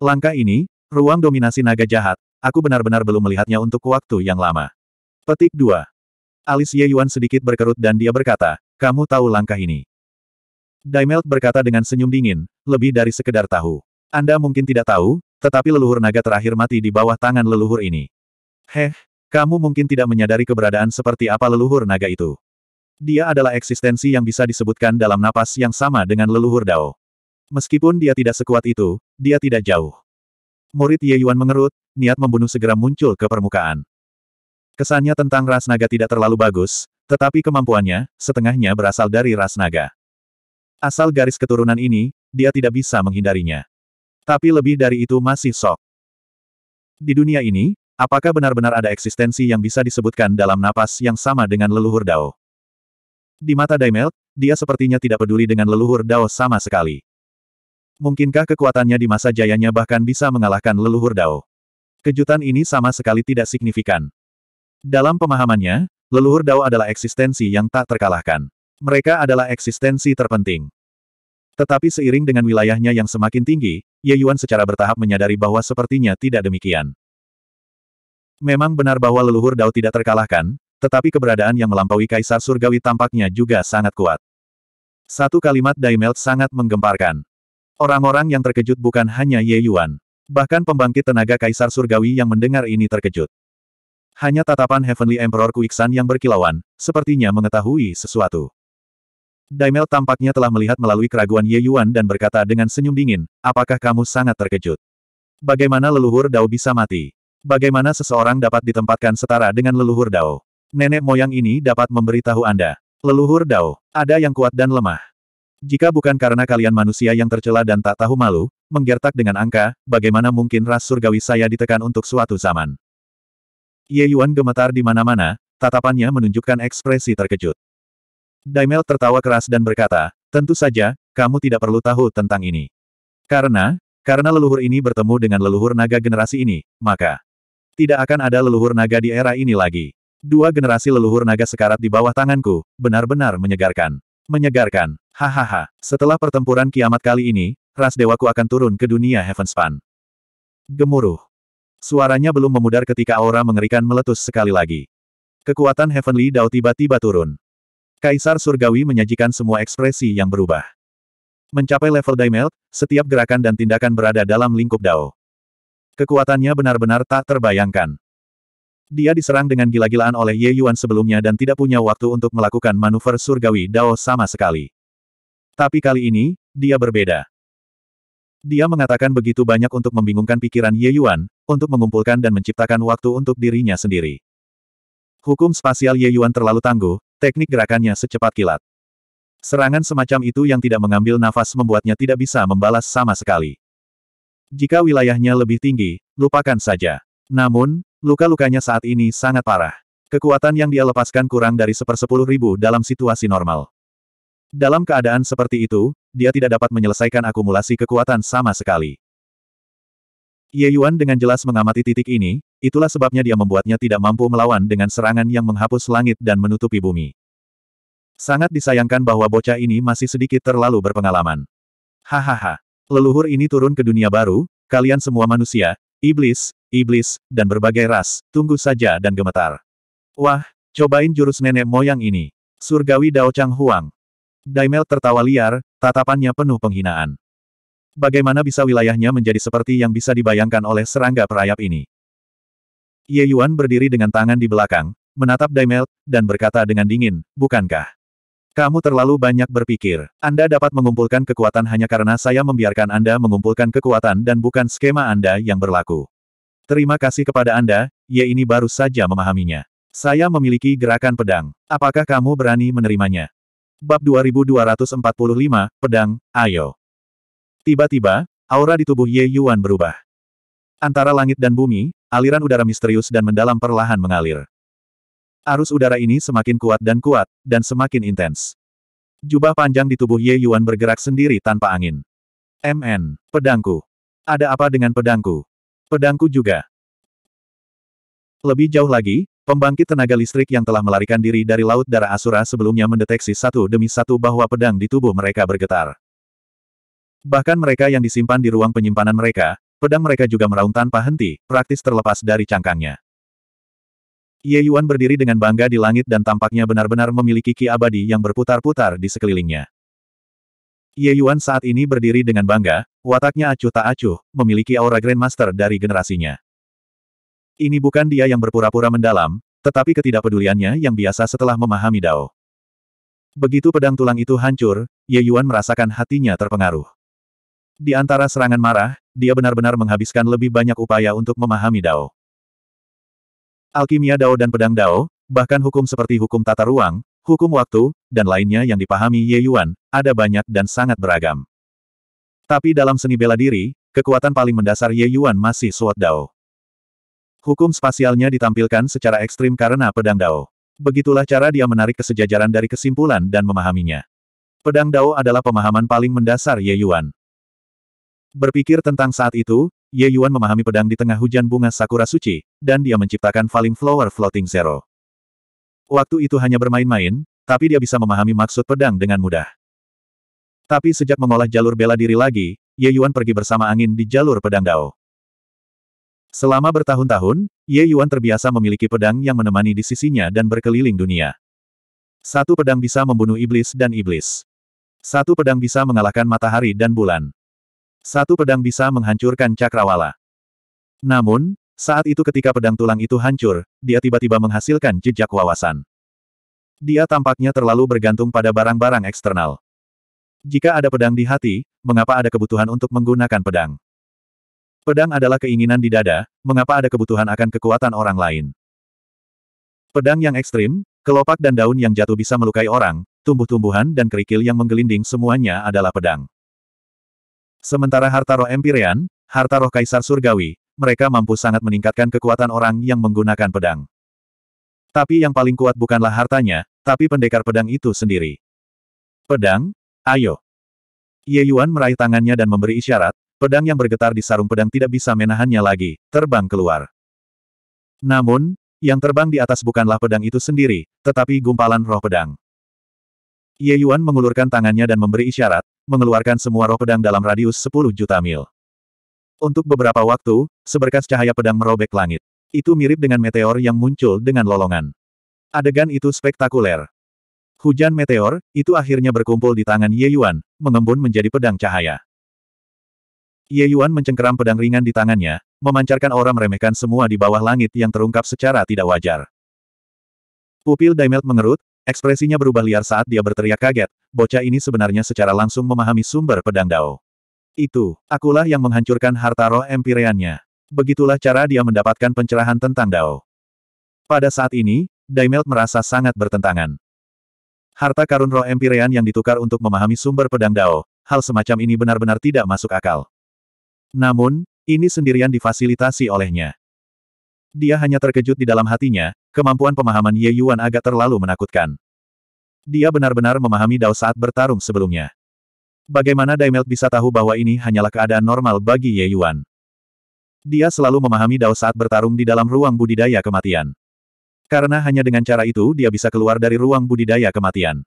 A: Langkah ini, ruang dominasi naga jahat, aku benar-benar belum melihatnya untuk waktu yang lama. Petik 2. Alis Ye Yuan sedikit berkerut dan dia berkata, kamu tahu langkah ini. Daimelt berkata dengan senyum dingin, lebih dari sekedar tahu. Anda mungkin tidak tahu, tetapi leluhur naga terakhir mati di bawah tangan leluhur ini. Heh, kamu mungkin tidak menyadari keberadaan seperti apa leluhur naga itu. Dia adalah eksistensi yang bisa disebutkan dalam napas yang sama dengan leluhur Dao. Meskipun dia tidak sekuat itu, dia tidak jauh. Murid Ye Yuan mengerut, niat membunuh segera muncul ke permukaan. Kesannya tentang ras naga tidak terlalu bagus, tetapi kemampuannya, setengahnya berasal dari ras naga. Asal garis keturunan ini, dia tidak bisa menghindarinya. Tapi lebih dari itu masih sok. Di dunia ini, apakah benar-benar ada eksistensi yang bisa disebutkan dalam napas yang sama dengan leluhur Dao? Di mata Daimel, dia sepertinya tidak peduli dengan leluhur Dao sama sekali. Mungkinkah kekuatannya di masa jayanya bahkan bisa mengalahkan leluhur Dao? Kejutan ini sama sekali tidak signifikan. Dalam pemahamannya, leluhur Dao adalah eksistensi yang tak terkalahkan. Mereka adalah eksistensi terpenting. Tetapi seiring dengan wilayahnya yang semakin tinggi, Ye Yuan secara bertahap menyadari bahwa sepertinya tidak demikian. Memang benar bahwa leluhur Dao tidak terkalahkan, tetapi keberadaan yang melampaui Kaisar Surgawi tampaknya juga sangat kuat. Satu kalimat Daimelt sangat menggemparkan. Orang-orang yang terkejut bukan hanya Ye Yuan. Bahkan pembangkit tenaga Kaisar Surgawi yang mendengar ini terkejut. Hanya tatapan Heavenly Emperor Kuiksan yang berkilauan, sepertinya mengetahui sesuatu. Daimel tampaknya telah melihat melalui keraguan Ye Yuan dan berkata dengan senyum dingin, apakah kamu sangat terkejut? Bagaimana leluhur Dao bisa mati? Bagaimana seseorang dapat ditempatkan setara dengan leluhur Dao? Nenek moyang ini dapat memberitahu Anda. Leluhur Dao, ada yang kuat dan lemah. Jika bukan karena kalian manusia yang tercela dan tak tahu malu, menggertak dengan angka, bagaimana mungkin ras surgawi saya ditekan untuk suatu zaman? Ye Yuan gemetar di mana-mana, tatapannya menunjukkan ekspresi terkejut. Daimel tertawa keras dan berkata, tentu saja, kamu tidak perlu tahu tentang ini. Karena, karena leluhur ini bertemu dengan leluhur naga generasi ini, maka tidak akan ada leluhur naga di era ini lagi. Dua generasi leluhur naga sekarat di bawah tanganku, benar-benar menyegarkan. Menyegarkan, hahaha. Setelah pertempuran kiamat kali ini, ras dewaku akan turun ke dunia Heavenspan. Gemuruh. Suaranya belum memudar ketika aura mengerikan meletus sekali lagi. Kekuatan Heavenly Dao tiba-tiba turun. Kaisar Surgawi menyajikan semua ekspresi yang berubah. Mencapai level Daimelt, setiap gerakan dan tindakan berada dalam lingkup Dao. Kekuatannya benar-benar tak terbayangkan. Dia diserang dengan gila-gilaan oleh Ye Yuan sebelumnya dan tidak punya waktu untuk melakukan manuver surgawi Dao sama sekali. Tapi kali ini, dia berbeda. Dia mengatakan begitu banyak untuk membingungkan pikiran Ye Yuan, untuk mengumpulkan dan menciptakan waktu untuk dirinya sendiri. Hukum spasial Ye Yuan terlalu tangguh, teknik gerakannya secepat kilat. Serangan semacam itu yang tidak mengambil nafas membuatnya tidak bisa membalas sama sekali. Jika wilayahnya lebih tinggi, lupakan saja. Namun, luka-lukanya saat ini sangat parah. Kekuatan yang dia lepaskan kurang dari sepersepuluh ribu dalam situasi normal. Dalam keadaan seperti itu, dia tidak dapat menyelesaikan akumulasi kekuatan sama sekali. Ye Yuan dengan jelas mengamati titik ini, itulah sebabnya dia membuatnya tidak mampu melawan dengan serangan yang menghapus langit dan menutupi bumi. Sangat disayangkan bahwa bocah ini masih sedikit terlalu berpengalaman. Hahaha. Leluhur ini turun ke dunia baru, kalian semua manusia, iblis, iblis, dan berbagai ras, tunggu saja dan gemetar. Wah, cobain jurus nenek moyang ini. Surgawi Dao Chang Huang. Daimel tertawa liar, Tatapannya penuh penghinaan. Bagaimana bisa wilayahnya menjadi seperti yang bisa dibayangkan oleh serangga perayap ini? Ye Yuan berdiri dengan tangan di belakang, menatap Daimel, dan berkata dengan dingin, bukankah? Kamu terlalu banyak berpikir. Anda dapat mengumpulkan kekuatan hanya karena saya membiarkan Anda mengumpulkan kekuatan dan bukan skema Anda yang berlaku. Terima kasih kepada Anda, Ye ini baru saja memahaminya. Saya memiliki gerakan pedang. Apakah kamu berani menerimanya? Bab 2245, Pedang, Ayo. Tiba-tiba, aura di tubuh Ye Yuan berubah. Antara langit dan bumi, aliran udara misterius dan mendalam perlahan mengalir. Arus udara ini semakin kuat dan kuat, dan semakin intens. Jubah panjang di tubuh Ye Yuan bergerak sendiri tanpa angin. MN, pedangku. Ada apa dengan pedangku? Pedangku juga. Lebih jauh lagi, Pembangkit tenaga listrik yang telah melarikan diri dari Laut Darah Asura sebelumnya mendeteksi satu demi satu bahwa pedang di tubuh mereka bergetar. Bahkan mereka yang disimpan di ruang penyimpanan mereka, pedang mereka juga meraung tanpa henti, praktis terlepas dari cangkangnya. Ye Yuan berdiri dengan bangga di langit dan tampaknya benar-benar memiliki ki abadi yang berputar-putar di sekelilingnya. Ye Yuan saat ini berdiri dengan bangga, wataknya acuh tak acuh, memiliki aura Grandmaster dari generasinya. Ini bukan dia yang berpura-pura mendalam, tetapi ketidakpeduliannya yang biasa setelah memahami Dao. Begitu pedang tulang itu hancur, Ye Yuan merasakan hatinya terpengaruh. Di antara serangan marah, dia benar-benar menghabiskan lebih banyak upaya untuk memahami Dao. Alkimia Dao dan pedang Dao, bahkan hukum seperti hukum tata ruang, hukum waktu, dan lainnya yang dipahami Ye Yuan, ada banyak dan sangat beragam. Tapi dalam seni bela diri, kekuatan paling mendasar Ye Yuan masih suat Dao. Hukum spasialnya ditampilkan secara ekstrim karena pedang Dao. Begitulah cara dia menarik kesejajaran dari kesimpulan dan memahaminya. Pedang Dao adalah pemahaman paling mendasar Ye Yuan. Berpikir tentang saat itu, Ye Yuan memahami pedang di tengah hujan bunga sakura suci, dan dia menciptakan Falling Flower Floating Zero. Waktu itu hanya bermain-main, tapi dia bisa memahami maksud pedang dengan mudah. Tapi sejak mengolah jalur bela diri lagi, Ye Yuan pergi bersama angin di jalur pedang Dao. Selama bertahun-tahun, Ye Yuan terbiasa memiliki pedang yang menemani di sisinya dan berkeliling dunia. Satu pedang bisa membunuh iblis dan iblis. Satu pedang bisa mengalahkan matahari dan bulan. Satu pedang bisa menghancurkan cakrawala. Namun, saat itu ketika pedang tulang itu hancur, dia tiba-tiba menghasilkan jejak wawasan. Dia tampaknya terlalu bergantung pada barang-barang eksternal. Jika ada pedang di hati, mengapa ada kebutuhan untuk menggunakan pedang? Pedang adalah keinginan di dada, mengapa ada kebutuhan akan kekuatan orang lain. Pedang yang ekstrim, kelopak dan daun yang jatuh bisa melukai orang, tumbuh-tumbuhan dan kerikil yang menggelinding semuanya adalah pedang. Sementara harta roh Empyrean, harta roh Kaisar Surgawi, mereka mampu sangat meningkatkan kekuatan orang yang menggunakan pedang. Tapi yang paling kuat bukanlah hartanya, tapi pendekar pedang itu sendiri. Pedang? Ayo! Ye Yuan meraih tangannya dan memberi isyarat, Pedang yang bergetar di sarung pedang tidak bisa menahannya lagi, terbang keluar. Namun, yang terbang di atas bukanlah pedang itu sendiri, tetapi gumpalan roh pedang. Ye Yuan mengulurkan tangannya dan memberi isyarat, mengeluarkan semua roh pedang dalam radius 10 juta mil. Untuk beberapa waktu, seberkas cahaya pedang merobek langit. Itu mirip dengan meteor yang muncul dengan lolongan. Adegan itu spektakuler. Hujan meteor, itu akhirnya berkumpul di tangan Ye Yuan, mengembun menjadi pedang cahaya. Ye Yuan mencengkeram pedang ringan di tangannya, memancarkan aura meremehkan semua di bawah langit yang terungkap secara tidak wajar. Pupil Daimelt mengerut, ekspresinya berubah liar saat dia berteriak kaget, bocah ini sebenarnya secara langsung memahami sumber pedang Dao. Itu, akulah yang menghancurkan harta roh empireannya. Begitulah cara dia mendapatkan pencerahan tentang Dao. Pada saat ini, Daimelt merasa sangat bertentangan. Harta karun roh empirean yang ditukar untuk memahami sumber pedang Dao, hal semacam ini benar-benar tidak masuk akal. Namun, ini sendirian difasilitasi olehnya. Dia hanya terkejut di dalam hatinya, kemampuan pemahaman Ye Yuan agak terlalu menakutkan. Dia benar-benar memahami Dao saat bertarung sebelumnya. Bagaimana Daimelt bisa tahu bahwa ini hanyalah keadaan normal bagi Ye Yuan? Dia selalu memahami Dao saat bertarung di dalam ruang budidaya kematian. Karena hanya dengan cara itu dia bisa keluar dari ruang budidaya kematian.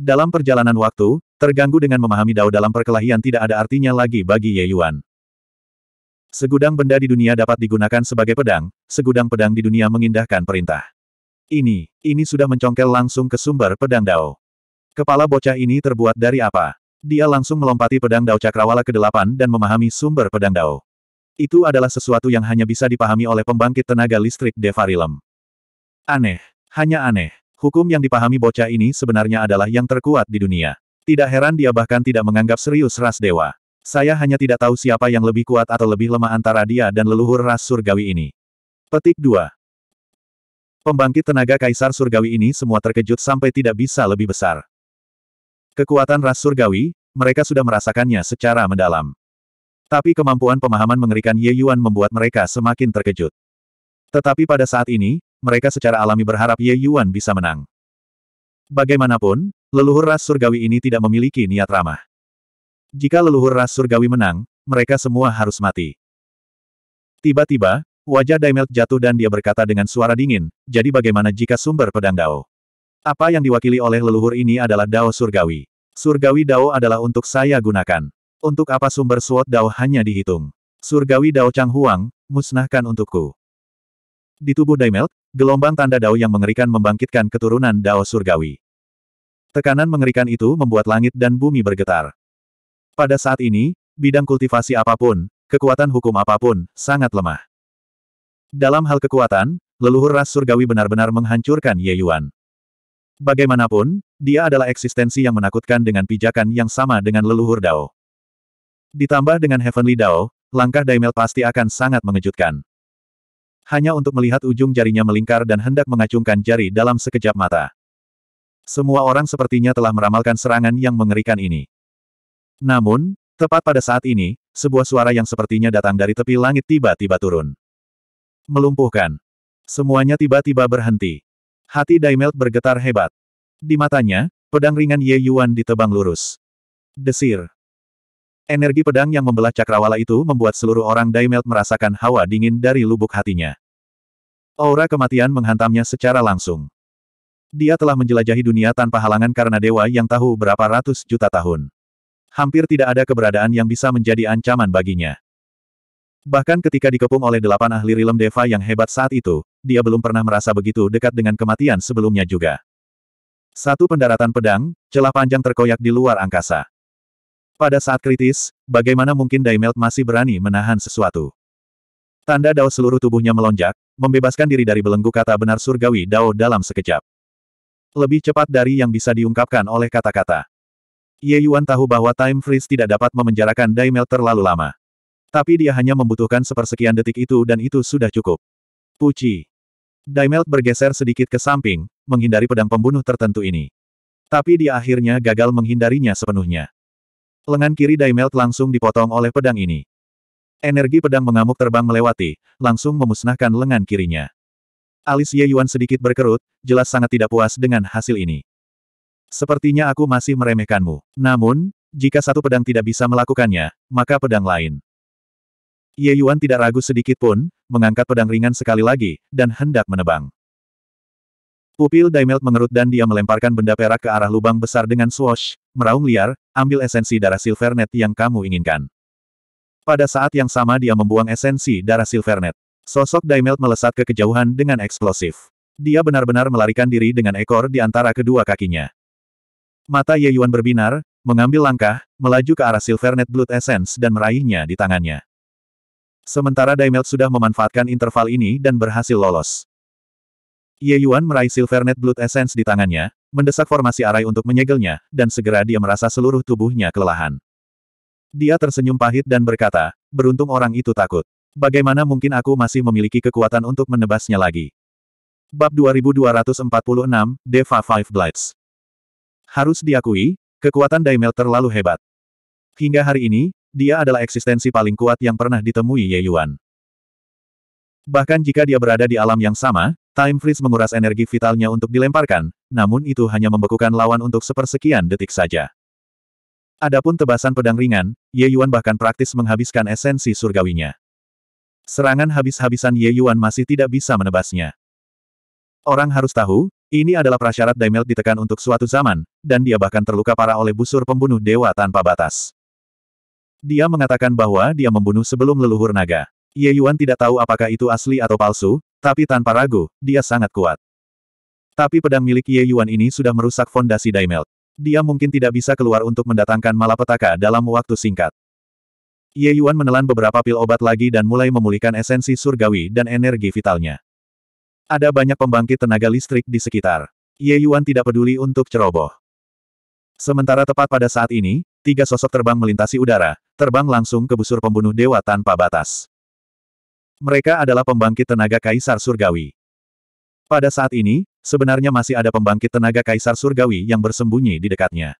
A: Dalam perjalanan waktu, terganggu dengan memahami Dao dalam perkelahian tidak ada artinya lagi bagi Ye Yuan. Segudang benda di dunia dapat digunakan sebagai pedang, segudang pedang di dunia mengindahkan perintah. Ini, ini sudah mencongkel langsung ke sumber pedang Dao. Kepala bocah ini terbuat dari apa? Dia langsung melompati pedang Dao Cakrawala ke-8 dan memahami sumber pedang Dao. Itu adalah sesuatu yang hanya bisa dipahami oleh pembangkit tenaga listrik Devarilem. Aneh, hanya aneh. Hukum yang dipahami bocah ini sebenarnya adalah yang terkuat di dunia. Tidak heran dia bahkan tidak menganggap serius ras dewa. Saya hanya tidak tahu siapa yang lebih kuat atau lebih lemah antara dia dan leluhur ras surgawi ini. Petik 2. Pembangkit tenaga kaisar surgawi ini semua terkejut sampai tidak bisa lebih besar. Kekuatan ras surgawi, mereka sudah merasakannya secara mendalam. Tapi kemampuan pemahaman mengerikan Ye Yuan membuat mereka semakin terkejut. Tetapi pada saat ini, mereka secara alami berharap Ye Yuan bisa menang. Bagaimanapun, leluhur ras surgawi ini tidak memiliki niat ramah. Jika leluhur ras surgawi menang, mereka semua harus mati. Tiba-tiba, wajah Daimelt jatuh dan dia berkata dengan suara dingin, jadi bagaimana jika sumber pedang Dao? Apa yang diwakili oleh leluhur ini adalah Dao surgawi. Surgawi Dao adalah untuk saya gunakan. Untuk apa sumber suot Dao hanya dihitung. Surgawi Dao Chang Huang, musnahkan untukku. Di tubuh Daimelt, Gelombang tanda Dao yang mengerikan membangkitkan keturunan Dao surgawi. Tekanan mengerikan itu membuat langit dan bumi bergetar. Pada saat ini, bidang kultivasi apapun, kekuatan hukum apapun, sangat lemah. Dalam hal kekuatan, leluhur ras surgawi benar-benar menghancurkan Ye Yuan. Bagaimanapun, dia adalah eksistensi yang menakutkan dengan pijakan yang sama dengan leluhur Dao. Ditambah dengan Heavenly Dao, langkah Daimel pasti akan sangat mengejutkan. Hanya untuk melihat ujung jarinya melingkar dan hendak mengacungkan jari dalam sekejap mata. Semua orang sepertinya telah meramalkan serangan yang mengerikan ini. Namun, tepat pada saat ini, sebuah suara yang sepertinya datang dari tepi langit tiba-tiba turun. Melumpuhkan. Semuanya tiba-tiba berhenti. Hati Daimelt bergetar hebat. Di matanya, pedang ringan Ye Yuan ditebang lurus. Desir. Energi pedang yang membelah cakrawala itu membuat seluruh orang Daimelt merasakan hawa dingin dari lubuk hatinya. Aura kematian menghantamnya secara langsung. Dia telah menjelajahi dunia tanpa halangan karena dewa yang tahu berapa ratus juta tahun. Hampir tidak ada keberadaan yang bisa menjadi ancaman baginya. Bahkan ketika dikepung oleh delapan ahli rilem deva yang hebat saat itu, dia belum pernah merasa begitu dekat dengan kematian sebelumnya juga. Satu pendaratan pedang, celah panjang terkoyak di luar angkasa. Pada saat kritis, bagaimana mungkin Daimelt masih berani menahan sesuatu? Tanda Dao seluruh tubuhnya melonjak, membebaskan diri dari belenggu kata benar surgawi Dao dalam sekejap. Lebih cepat dari yang bisa diungkapkan oleh kata-kata. Ye Yuan tahu bahwa time freeze tidak dapat memenjarakan Daimel terlalu lama. Tapi dia hanya membutuhkan sepersekian detik itu dan itu sudah cukup. Puci. Daimelt bergeser sedikit ke samping, menghindari pedang pembunuh tertentu ini. Tapi dia akhirnya gagal menghindarinya sepenuhnya. Lengan kiri Daimelt langsung dipotong oleh pedang ini. Energi pedang mengamuk terbang melewati, langsung memusnahkan lengan kirinya. Alis Ye Yuan sedikit berkerut, jelas sangat tidak puas dengan hasil ini. Sepertinya aku masih meremehkanmu. Namun, jika satu pedang tidak bisa melakukannya, maka pedang lain. Ye Yuan tidak ragu sedikit pun, mengangkat pedang ringan sekali lagi, dan hendak menebang. Pupil Daimelt mengerut dan dia melemparkan benda perak ke arah lubang besar dengan swash, meraung liar, ambil esensi darah silvernet yang kamu inginkan. Pada saat yang sama dia membuang esensi darah silvernet. Sosok Daimelt melesat ke kejauhan dengan eksplosif. Dia benar-benar melarikan diri dengan ekor di antara kedua kakinya. Mata Ye Yuan berbinar, mengambil langkah, melaju ke arah Silvernet Blood Essence dan meraihnya di tangannya. Sementara Daimelt sudah memanfaatkan interval ini dan berhasil lolos. Ye Yuan meraih Silver Net Blood Essence di tangannya, mendesak formasi arai untuk menyegelnya, dan segera dia merasa seluruh tubuhnya kelelahan. Dia tersenyum pahit dan berkata, beruntung orang itu takut. Bagaimana mungkin aku masih memiliki kekuatan untuk menebasnya lagi? Bab 2246, Deva Five Blades Harus diakui, kekuatan Daimel terlalu hebat. Hingga hari ini, dia adalah eksistensi paling kuat yang pernah ditemui Ye Yuan. Bahkan jika dia berada di alam yang sama, Time Freeze menguras energi vitalnya untuk dilemparkan, namun itu hanya membekukan lawan untuk sepersekian detik saja. Adapun tebasan pedang ringan, Ye Yuan bahkan praktis menghabiskan esensi surgawinya. Serangan habis-habisan Ye Yuan masih tidak bisa menebasnya. Orang harus tahu, ini adalah prasyarat Daimelt ditekan untuk suatu zaman, dan dia bahkan terluka parah oleh busur pembunuh dewa tanpa batas. Dia mengatakan bahwa dia membunuh sebelum leluhur naga. Ye Yuan tidak tahu apakah itu asli atau palsu, tapi tanpa ragu, dia sangat kuat. Tapi pedang milik Ye Yuan ini sudah merusak fondasi Daimelt. Dia mungkin tidak bisa keluar untuk mendatangkan malapetaka dalam waktu singkat. Ye Yuan menelan beberapa pil obat lagi dan mulai memulihkan esensi surgawi dan energi vitalnya. Ada banyak pembangkit tenaga listrik di sekitar. Ye Yuan tidak peduli untuk ceroboh. Sementara tepat pada saat ini, tiga sosok terbang melintasi udara, terbang langsung ke busur pembunuh dewa tanpa batas. Mereka adalah pembangkit tenaga Kaisar Surgawi. Pada saat ini, sebenarnya masih ada pembangkit tenaga Kaisar Surgawi yang bersembunyi di dekatnya.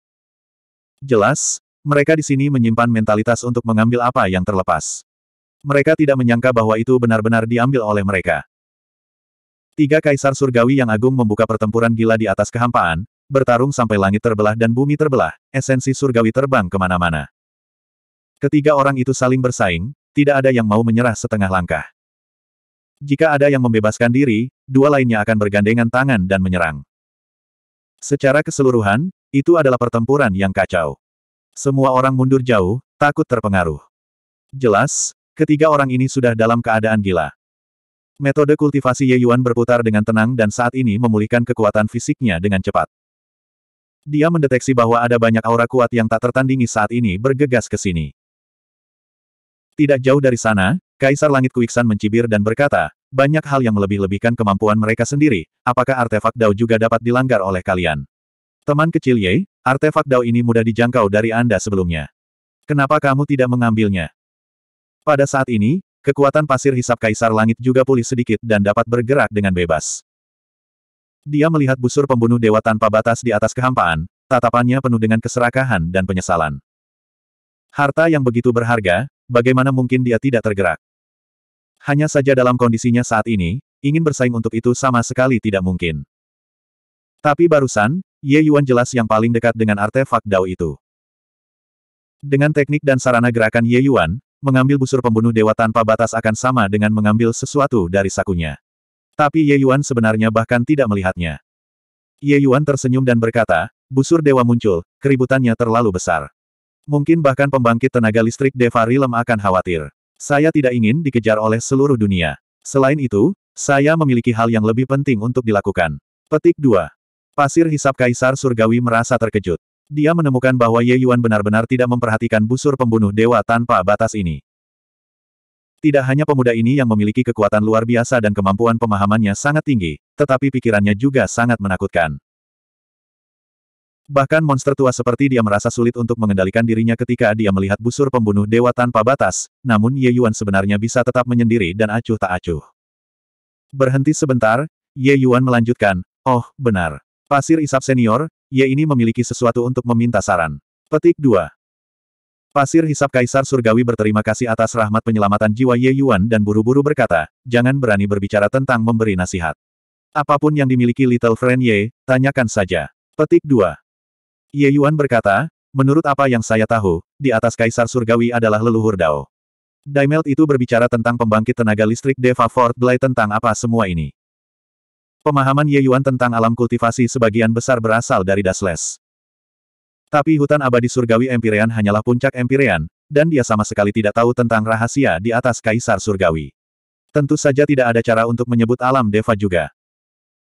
A: Jelas, mereka di sini menyimpan mentalitas untuk mengambil apa yang terlepas. Mereka tidak menyangka bahwa itu benar-benar diambil oleh mereka. Tiga Kaisar Surgawi yang agung membuka pertempuran gila di atas kehampaan, bertarung sampai langit terbelah dan bumi terbelah, esensi Surgawi terbang kemana-mana. Ketiga orang itu saling bersaing, tidak ada yang mau menyerah setengah langkah. Jika ada yang membebaskan diri, dua lainnya akan bergandengan tangan dan menyerang. Secara keseluruhan, itu adalah pertempuran yang kacau. Semua orang mundur jauh, takut terpengaruh. Jelas, ketiga orang ini sudah dalam keadaan gila. Metode kultivasi Ye Yuan berputar dengan tenang dan saat ini memulihkan kekuatan fisiknya dengan cepat. Dia mendeteksi bahwa ada banyak aura kuat yang tak tertandingi saat ini bergegas ke sini. Tidak jauh dari sana, Kaisar Langit Kuiksan mencibir dan berkata, banyak hal yang melebih-lebihkan kemampuan mereka sendiri, apakah artefak Dao juga dapat dilanggar oleh kalian? Teman kecil Ye, artefak Dao ini mudah dijangkau dari Anda sebelumnya. Kenapa kamu tidak mengambilnya? Pada saat ini, kekuatan pasir hisap Kaisar Langit juga pulih sedikit dan dapat bergerak dengan bebas. Dia melihat busur pembunuh dewa tanpa batas di atas kehampaan, tatapannya penuh dengan keserakahan dan penyesalan. Harta yang begitu berharga, bagaimana mungkin dia tidak tergerak? Hanya saja dalam kondisinya saat ini, ingin bersaing untuk itu sama sekali tidak mungkin. Tapi barusan, Ye Yuan jelas yang paling dekat dengan artefak Dao itu. Dengan teknik dan sarana gerakan Ye Yuan, mengambil busur pembunuh dewa tanpa batas akan sama dengan mengambil sesuatu dari sakunya. Tapi Ye Yuan sebenarnya bahkan tidak melihatnya. Ye Yuan tersenyum dan berkata, busur dewa muncul, keributannya terlalu besar. Mungkin bahkan pembangkit tenaga listrik Deva Rilem akan khawatir. Saya tidak ingin dikejar oleh seluruh dunia. Selain itu, saya memiliki hal yang lebih penting untuk dilakukan. Petik 2. Pasir hisap Kaisar Surgawi merasa terkejut. Dia menemukan bahwa Ye Yuan benar-benar tidak memperhatikan busur pembunuh dewa tanpa batas ini. Tidak hanya pemuda ini yang memiliki kekuatan luar biasa dan kemampuan pemahamannya sangat tinggi, tetapi pikirannya juga sangat menakutkan. Bahkan monster tua seperti dia merasa sulit untuk mengendalikan dirinya ketika dia melihat busur pembunuh dewa tanpa batas, namun Ye Yuan sebenarnya bisa tetap menyendiri dan acuh tak acuh. Berhenti sebentar, Ye Yuan melanjutkan, oh, benar. Pasir Isap Senior, Ye ini memiliki sesuatu untuk meminta saran. Petik 2. Pasir Hisap Kaisar Surgawi berterima kasih atas rahmat penyelamatan jiwa Ye Yuan dan buru-buru berkata, jangan berani berbicara tentang memberi nasihat. Apapun yang dimiliki Little Friend Ye, tanyakan saja. Petik 2. Ye Yuan berkata, menurut apa yang saya tahu, di atas Kaisar Surgawi adalah leluhur Dao. Daimelt itu berbicara tentang pembangkit tenaga listrik Deva Fort Blay tentang apa semua ini. Pemahaman Ye Yuan tentang alam kultivasi sebagian besar berasal dari Dasles. Tapi hutan abadi surgawi Empyrean hanyalah puncak Empyrean, dan dia sama sekali tidak tahu tentang rahasia di atas Kaisar Surgawi. Tentu saja tidak ada cara untuk menyebut alam Deva juga.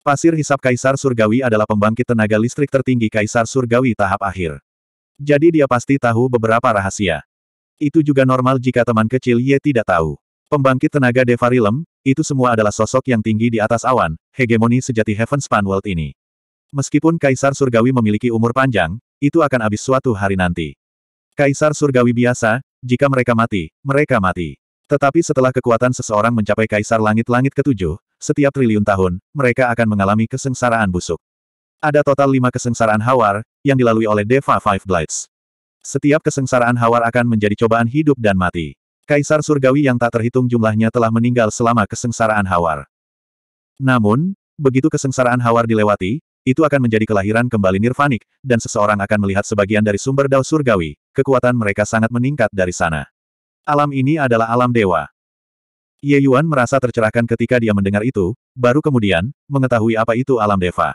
A: Pasir hisap Kaisar Surgawi adalah pembangkit tenaga listrik tertinggi Kaisar Surgawi tahap akhir. Jadi dia pasti tahu beberapa rahasia. Itu juga normal jika teman kecil Ye tidak tahu. Pembangkit tenaga Devarilem, itu semua adalah sosok yang tinggi di atas awan, hegemoni sejati Heavenspan World ini. Meskipun Kaisar Surgawi memiliki umur panjang, itu akan habis suatu hari nanti. Kaisar Surgawi biasa, jika mereka mati, mereka mati. Tetapi setelah kekuatan seseorang mencapai Kaisar Langit-Langit ketujuh, setiap triliun tahun, mereka akan mengalami kesengsaraan busuk. Ada total lima kesengsaraan hawar, yang dilalui oleh Deva Five Blights. Setiap kesengsaraan hawar akan menjadi cobaan hidup dan mati. Kaisar Surgawi yang tak terhitung jumlahnya telah meninggal selama kesengsaraan hawar. Namun, begitu kesengsaraan hawar dilewati, itu akan menjadi kelahiran kembali nirvanik, dan seseorang akan melihat sebagian dari sumber dao surgawi, kekuatan mereka sangat meningkat dari sana. Alam ini adalah alam dewa. Ye Yuan merasa tercerahkan ketika dia mendengar itu, baru kemudian, mengetahui apa itu alam deva.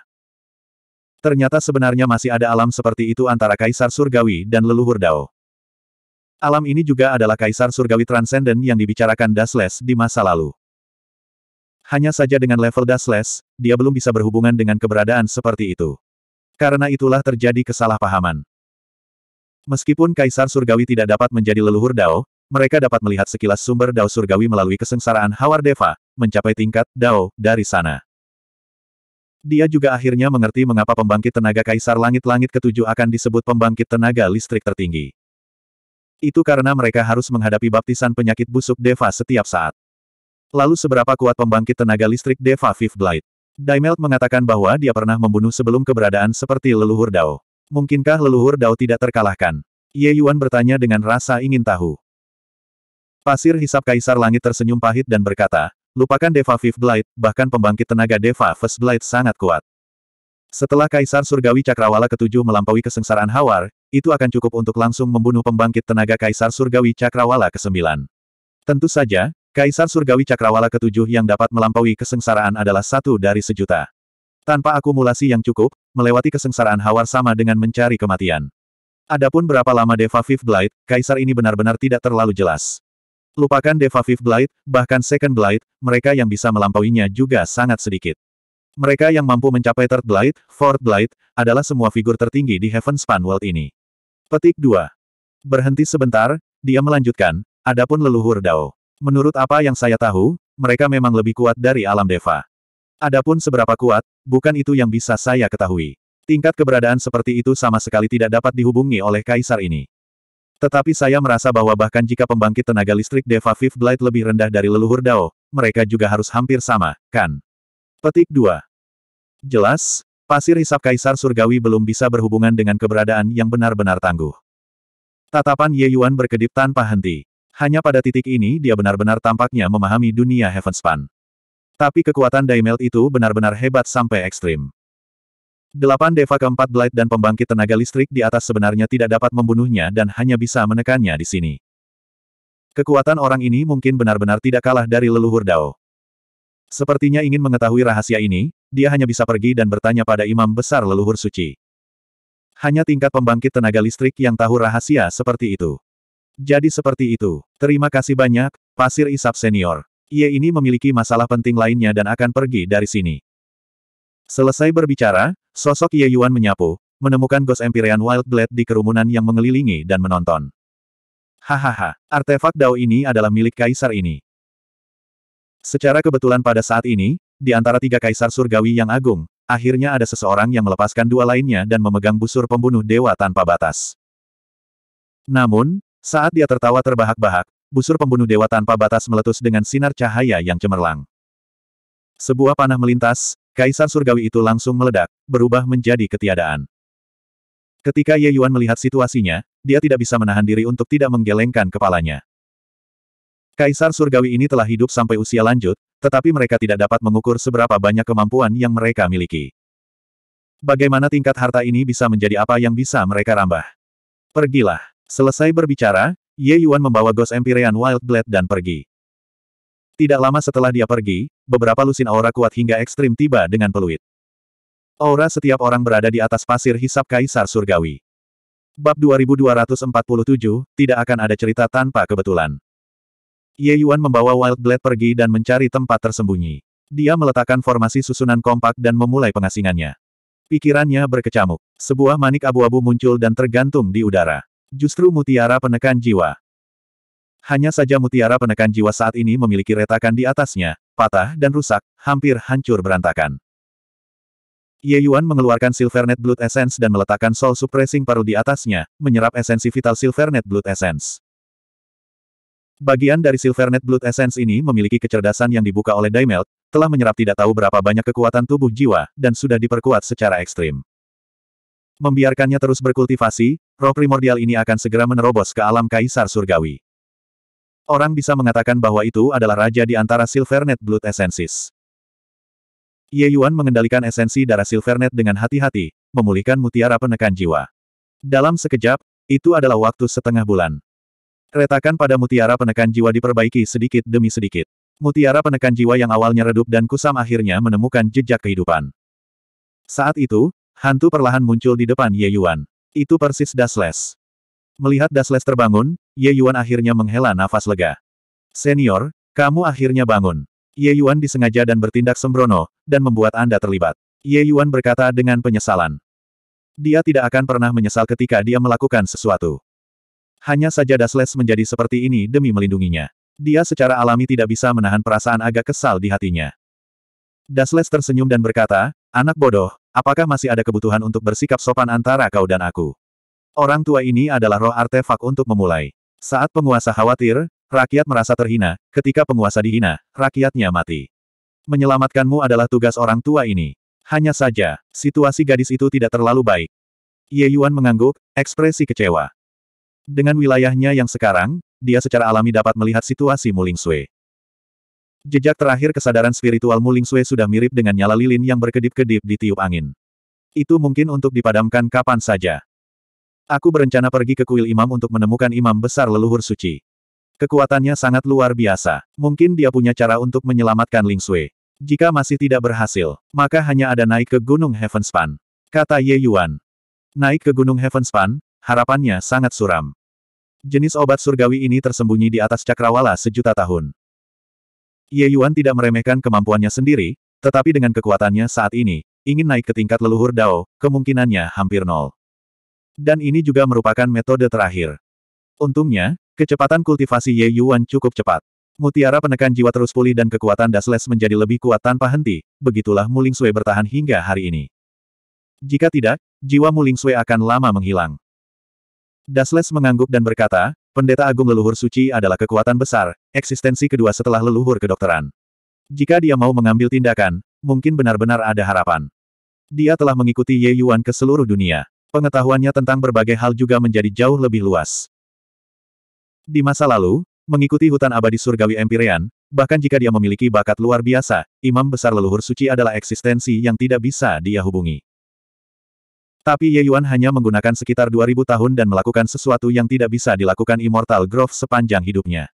A: Ternyata sebenarnya masih ada alam seperti itu antara Kaisar Surgawi dan leluhur Dao. Alam ini juga adalah Kaisar Surgawi Transenden yang dibicarakan Dasles di masa lalu. Hanya saja dengan level Dasles, dia belum bisa berhubungan dengan keberadaan seperti itu. Karena itulah terjadi kesalahpahaman. Meskipun Kaisar Surgawi tidak dapat menjadi leluhur Dao, mereka dapat melihat sekilas sumber Dao Surgawi melalui kesengsaraan Hawar Deva, mencapai tingkat Dao dari sana. Dia juga akhirnya mengerti mengapa pembangkit tenaga Kaisar Langit-Langit ketujuh akan disebut pembangkit tenaga listrik tertinggi. Itu karena mereka harus menghadapi baptisan penyakit busuk Deva setiap saat. Lalu seberapa kuat pembangkit tenaga listrik Deva Fifth Blight? Daimelt mengatakan bahwa dia pernah membunuh sebelum keberadaan seperti leluhur Dao. Mungkinkah leluhur Dao tidak terkalahkan? Ye Yuan bertanya dengan rasa ingin tahu. Pasir hisap Kaisar Langit tersenyum pahit dan berkata, lupakan Deva Fifth Blade, bahkan pembangkit tenaga Deva First Blade sangat kuat. Setelah Kaisar Surgawi Cakrawala ketujuh melampaui kesengsaraan Hawar, itu akan cukup untuk langsung membunuh pembangkit tenaga Kaisar Surgawi Cakrawala ke-9. Tentu saja, Kaisar Surgawi Cakrawala ketujuh yang dapat melampaui kesengsaraan adalah satu dari sejuta. Tanpa akumulasi yang cukup, melewati kesengsaraan Hawar sama dengan mencari kematian. Adapun berapa lama Deva Fifth Blade, Kaisar ini benar-benar tidak terlalu jelas. Lupakan Deva Fifth Blight, bahkan Second Blight, mereka yang bisa melampauinya juga sangat sedikit. Mereka yang mampu mencapai Third Blight, Fourth Blight, adalah semua figur tertinggi di Heavenspan World ini. Petik 2. Berhenti sebentar, dia melanjutkan, adapun leluhur Dao. Menurut apa yang saya tahu, mereka memang lebih kuat dari alam Deva. Adapun seberapa kuat, bukan itu yang bisa saya ketahui. Tingkat keberadaan seperti itu sama sekali tidak dapat dihubungi oleh kaisar ini. Tetapi saya merasa bahwa bahkan jika pembangkit tenaga listrik Deva Fifth Blight lebih rendah dari leluhur Dao, mereka juga harus hampir sama, kan? Petik 2. Jelas, pasir hisap kaisar surgawi belum bisa berhubungan dengan keberadaan yang benar-benar tangguh. Tatapan Ye Yuan berkedip tanpa henti. Hanya pada titik ini dia benar-benar tampaknya memahami dunia Heavenspan. Tapi kekuatan Daimelt itu benar-benar hebat sampai ekstrim. Delapan Deva keempat Blight dan pembangkit tenaga listrik di atas sebenarnya tidak dapat membunuhnya dan hanya bisa menekannya di sini. Kekuatan orang ini mungkin benar-benar tidak kalah dari leluhur Dao. Sepertinya ingin mengetahui rahasia ini, dia hanya bisa pergi dan bertanya pada imam besar leluhur suci. Hanya tingkat pembangkit tenaga listrik yang tahu rahasia seperti itu. Jadi seperti itu. Terima kasih banyak, Pasir Isap Senior. Ia ini memiliki masalah penting lainnya dan akan pergi dari sini. Selesai berbicara, sosok Ye Yuan menyapu, menemukan Ghost Empyrean Wild Blade di kerumunan yang mengelilingi dan menonton. Hahaha, artefak Dao ini adalah milik kaisar ini. Secara kebetulan pada saat ini, di antara tiga kaisar surgawi yang agung, akhirnya ada seseorang yang melepaskan dua lainnya dan memegang busur pembunuh dewa tanpa batas. Namun, saat dia tertawa terbahak-bahak, busur pembunuh dewa tanpa batas meletus dengan sinar cahaya yang cemerlang. Sebuah panah melintas, Kaisar surgawi itu langsung meledak, berubah menjadi ketiadaan. Ketika Ye Yuan melihat situasinya, dia tidak bisa menahan diri untuk tidak menggelengkan kepalanya. Kaisar surgawi ini telah hidup sampai usia lanjut, tetapi mereka tidak dapat mengukur seberapa banyak kemampuan yang mereka miliki. Bagaimana tingkat harta ini bisa menjadi apa yang bisa mereka rambah? Pergilah. Selesai berbicara, Ye Yuan membawa Ghost Empyrean Wild Blade dan pergi. Tidak lama setelah dia pergi, beberapa lusin aura kuat hingga ekstrim tiba dengan peluit. Aura setiap orang berada di atas pasir hisap Kaisar Surgawi. Bab 2247, tidak akan ada cerita tanpa kebetulan. Ye Yuan membawa Wild Blade pergi dan mencari tempat tersembunyi. Dia meletakkan formasi susunan kompak dan memulai pengasingannya. Pikirannya berkecamuk. Sebuah manik abu-abu muncul dan tergantung di udara. Justru mutiara penekan jiwa. Hanya saja mutiara penekan jiwa saat ini memiliki retakan di atasnya, patah dan rusak, hampir hancur berantakan. Ye Yuan mengeluarkan Silvernet Blood Essence dan meletakkan Soul Suppressing Paru di atasnya, menyerap esensi vital Silvernet Blood Essence. Bagian dari Silvernet Blood Essence ini memiliki kecerdasan yang dibuka oleh Daimelt, telah menyerap tidak tahu berapa banyak kekuatan tubuh jiwa, dan sudah diperkuat secara ekstrim. Membiarkannya terus berkultivasi, roh primordial ini akan segera menerobos ke alam kaisar surgawi. Orang bisa mengatakan bahwa itu adalah raja di antara Silvernet Blood Essences. Ye Yuan mengendalikan esensi darah Silvernet dengan hati-hati, memulihkan mutiara penekan jiwa. Dalam sekejap, itu adalah waktu setengah bulan. Retakan pada mutiara penekan jiwa diperbaiki sedikit demi sedikit. Mutiara penekan jiwa yang awalnya redup dan kusam akhirnya menemukan jejak kehidupan. Saat itu, hantu perlahan muncul di depan Ye Yuan. Itu persis Dasles. Melihat Dasles terbangun, Ye Yuan akhirnya menghela nafas lega. Senior, kamu akhirnya bangun. Ye Yuan disengaja dan bertindak sembrono, dan membuat Anda terlibat. Ye Yuan berkata dengan penyesalan. Dia tidak akan pernah menyesal ketika dia melakukan sesuatu. Hanya saja Dasles menjadi seperti ini demi melindunginya. Dia secara alami tidak bisa menahan perasaan agak kesal di hatinya. Dasles tersenyum dan berkata, Anak bodoh, apakah masih ada kebutuhan untuk bersikap sopan antara kau dan aku? Orang tua ini adalah roh artefak untuk memulai. Saat penguasa khawatir, rakyat merasa terhina, ketika penguasa dihina, rakyatnya mati. Menyelamatkanmu adalah tugas orang tua ini. Hanya saja, situasi gadis itu tidak terlalu baik. Ye Yuan mengangguk, ekspresi kecewa. Dengan wilayahnya yang sekarang, dia secara alami dapat melihat situasi Muling Sui. Jejak terakhir kesadaran spiritual Muling Sui sudah mirip dengan nyala lilin yang berkedip-kedip di tiup angin. Itu mungkin untuk dipadamkan kapan saja. Aku berencana pergi ke kuil imam untuk menemukan imam besar leluhur suci. Kekuatannya sangat luar biasa. Mungkin dia punya cara untuk menyelamatkan Ling Sui. Jika masih tidak berhasil, maka hanya ada naik ke Gunung Heavenspan. Kata Ye Yuan. Naik ke Gunung Heavenspan, harapannya sangat suram. Jenis obat surgawi ini tersembunyi di atas cakrawala sejuta tahun. Ye Yuan tidak meremehkan kemampuannya sendiri, tetapi dengan kekuatannya saat ini, ingin naik ke tingkat leluhur Dao, kemungkinannya hampir nol. Dan ini juga merupakan metode terakhir. Untungnya, kecepatan kultivasi Ye Yuan cukup cepat. Mutiara penekan jiwa terus pulih dan kekuatan Dasles menjadi lebih kuat tanpa henti, begitulah Muling Sui bertahan hingga hari ini. Jika tidak, jiwa Muling Sui akan lama menghilang. Dasles mengangguk dan berkata, pendeta agung leluhur suci adalah kekuatan besar, eksistensi kedua setelah leluhur kedokteran. Jika dia mau mengambil tindakan, mungkin benar-benar ada harapan. Dia telah mengikuti Ye Yuan ke seluruh dunia pengetahuannya tentang berbagai hal juga menjadi jauh lebih luas. Di masa lalu, mengikuti hutan abadi surgawi Empyrean, bahkan jika dia memiliki bakat luar biasa, imam besar leluhur suci adalah eksistensi yang tidak bisa dia hubungi. Tapi Ye Yuan hanya menggunakan sekitar 2000 tahun dan melakukan sesuatu yang tidak bisa dilakukan Immortal Grove sepanjang hidupnya.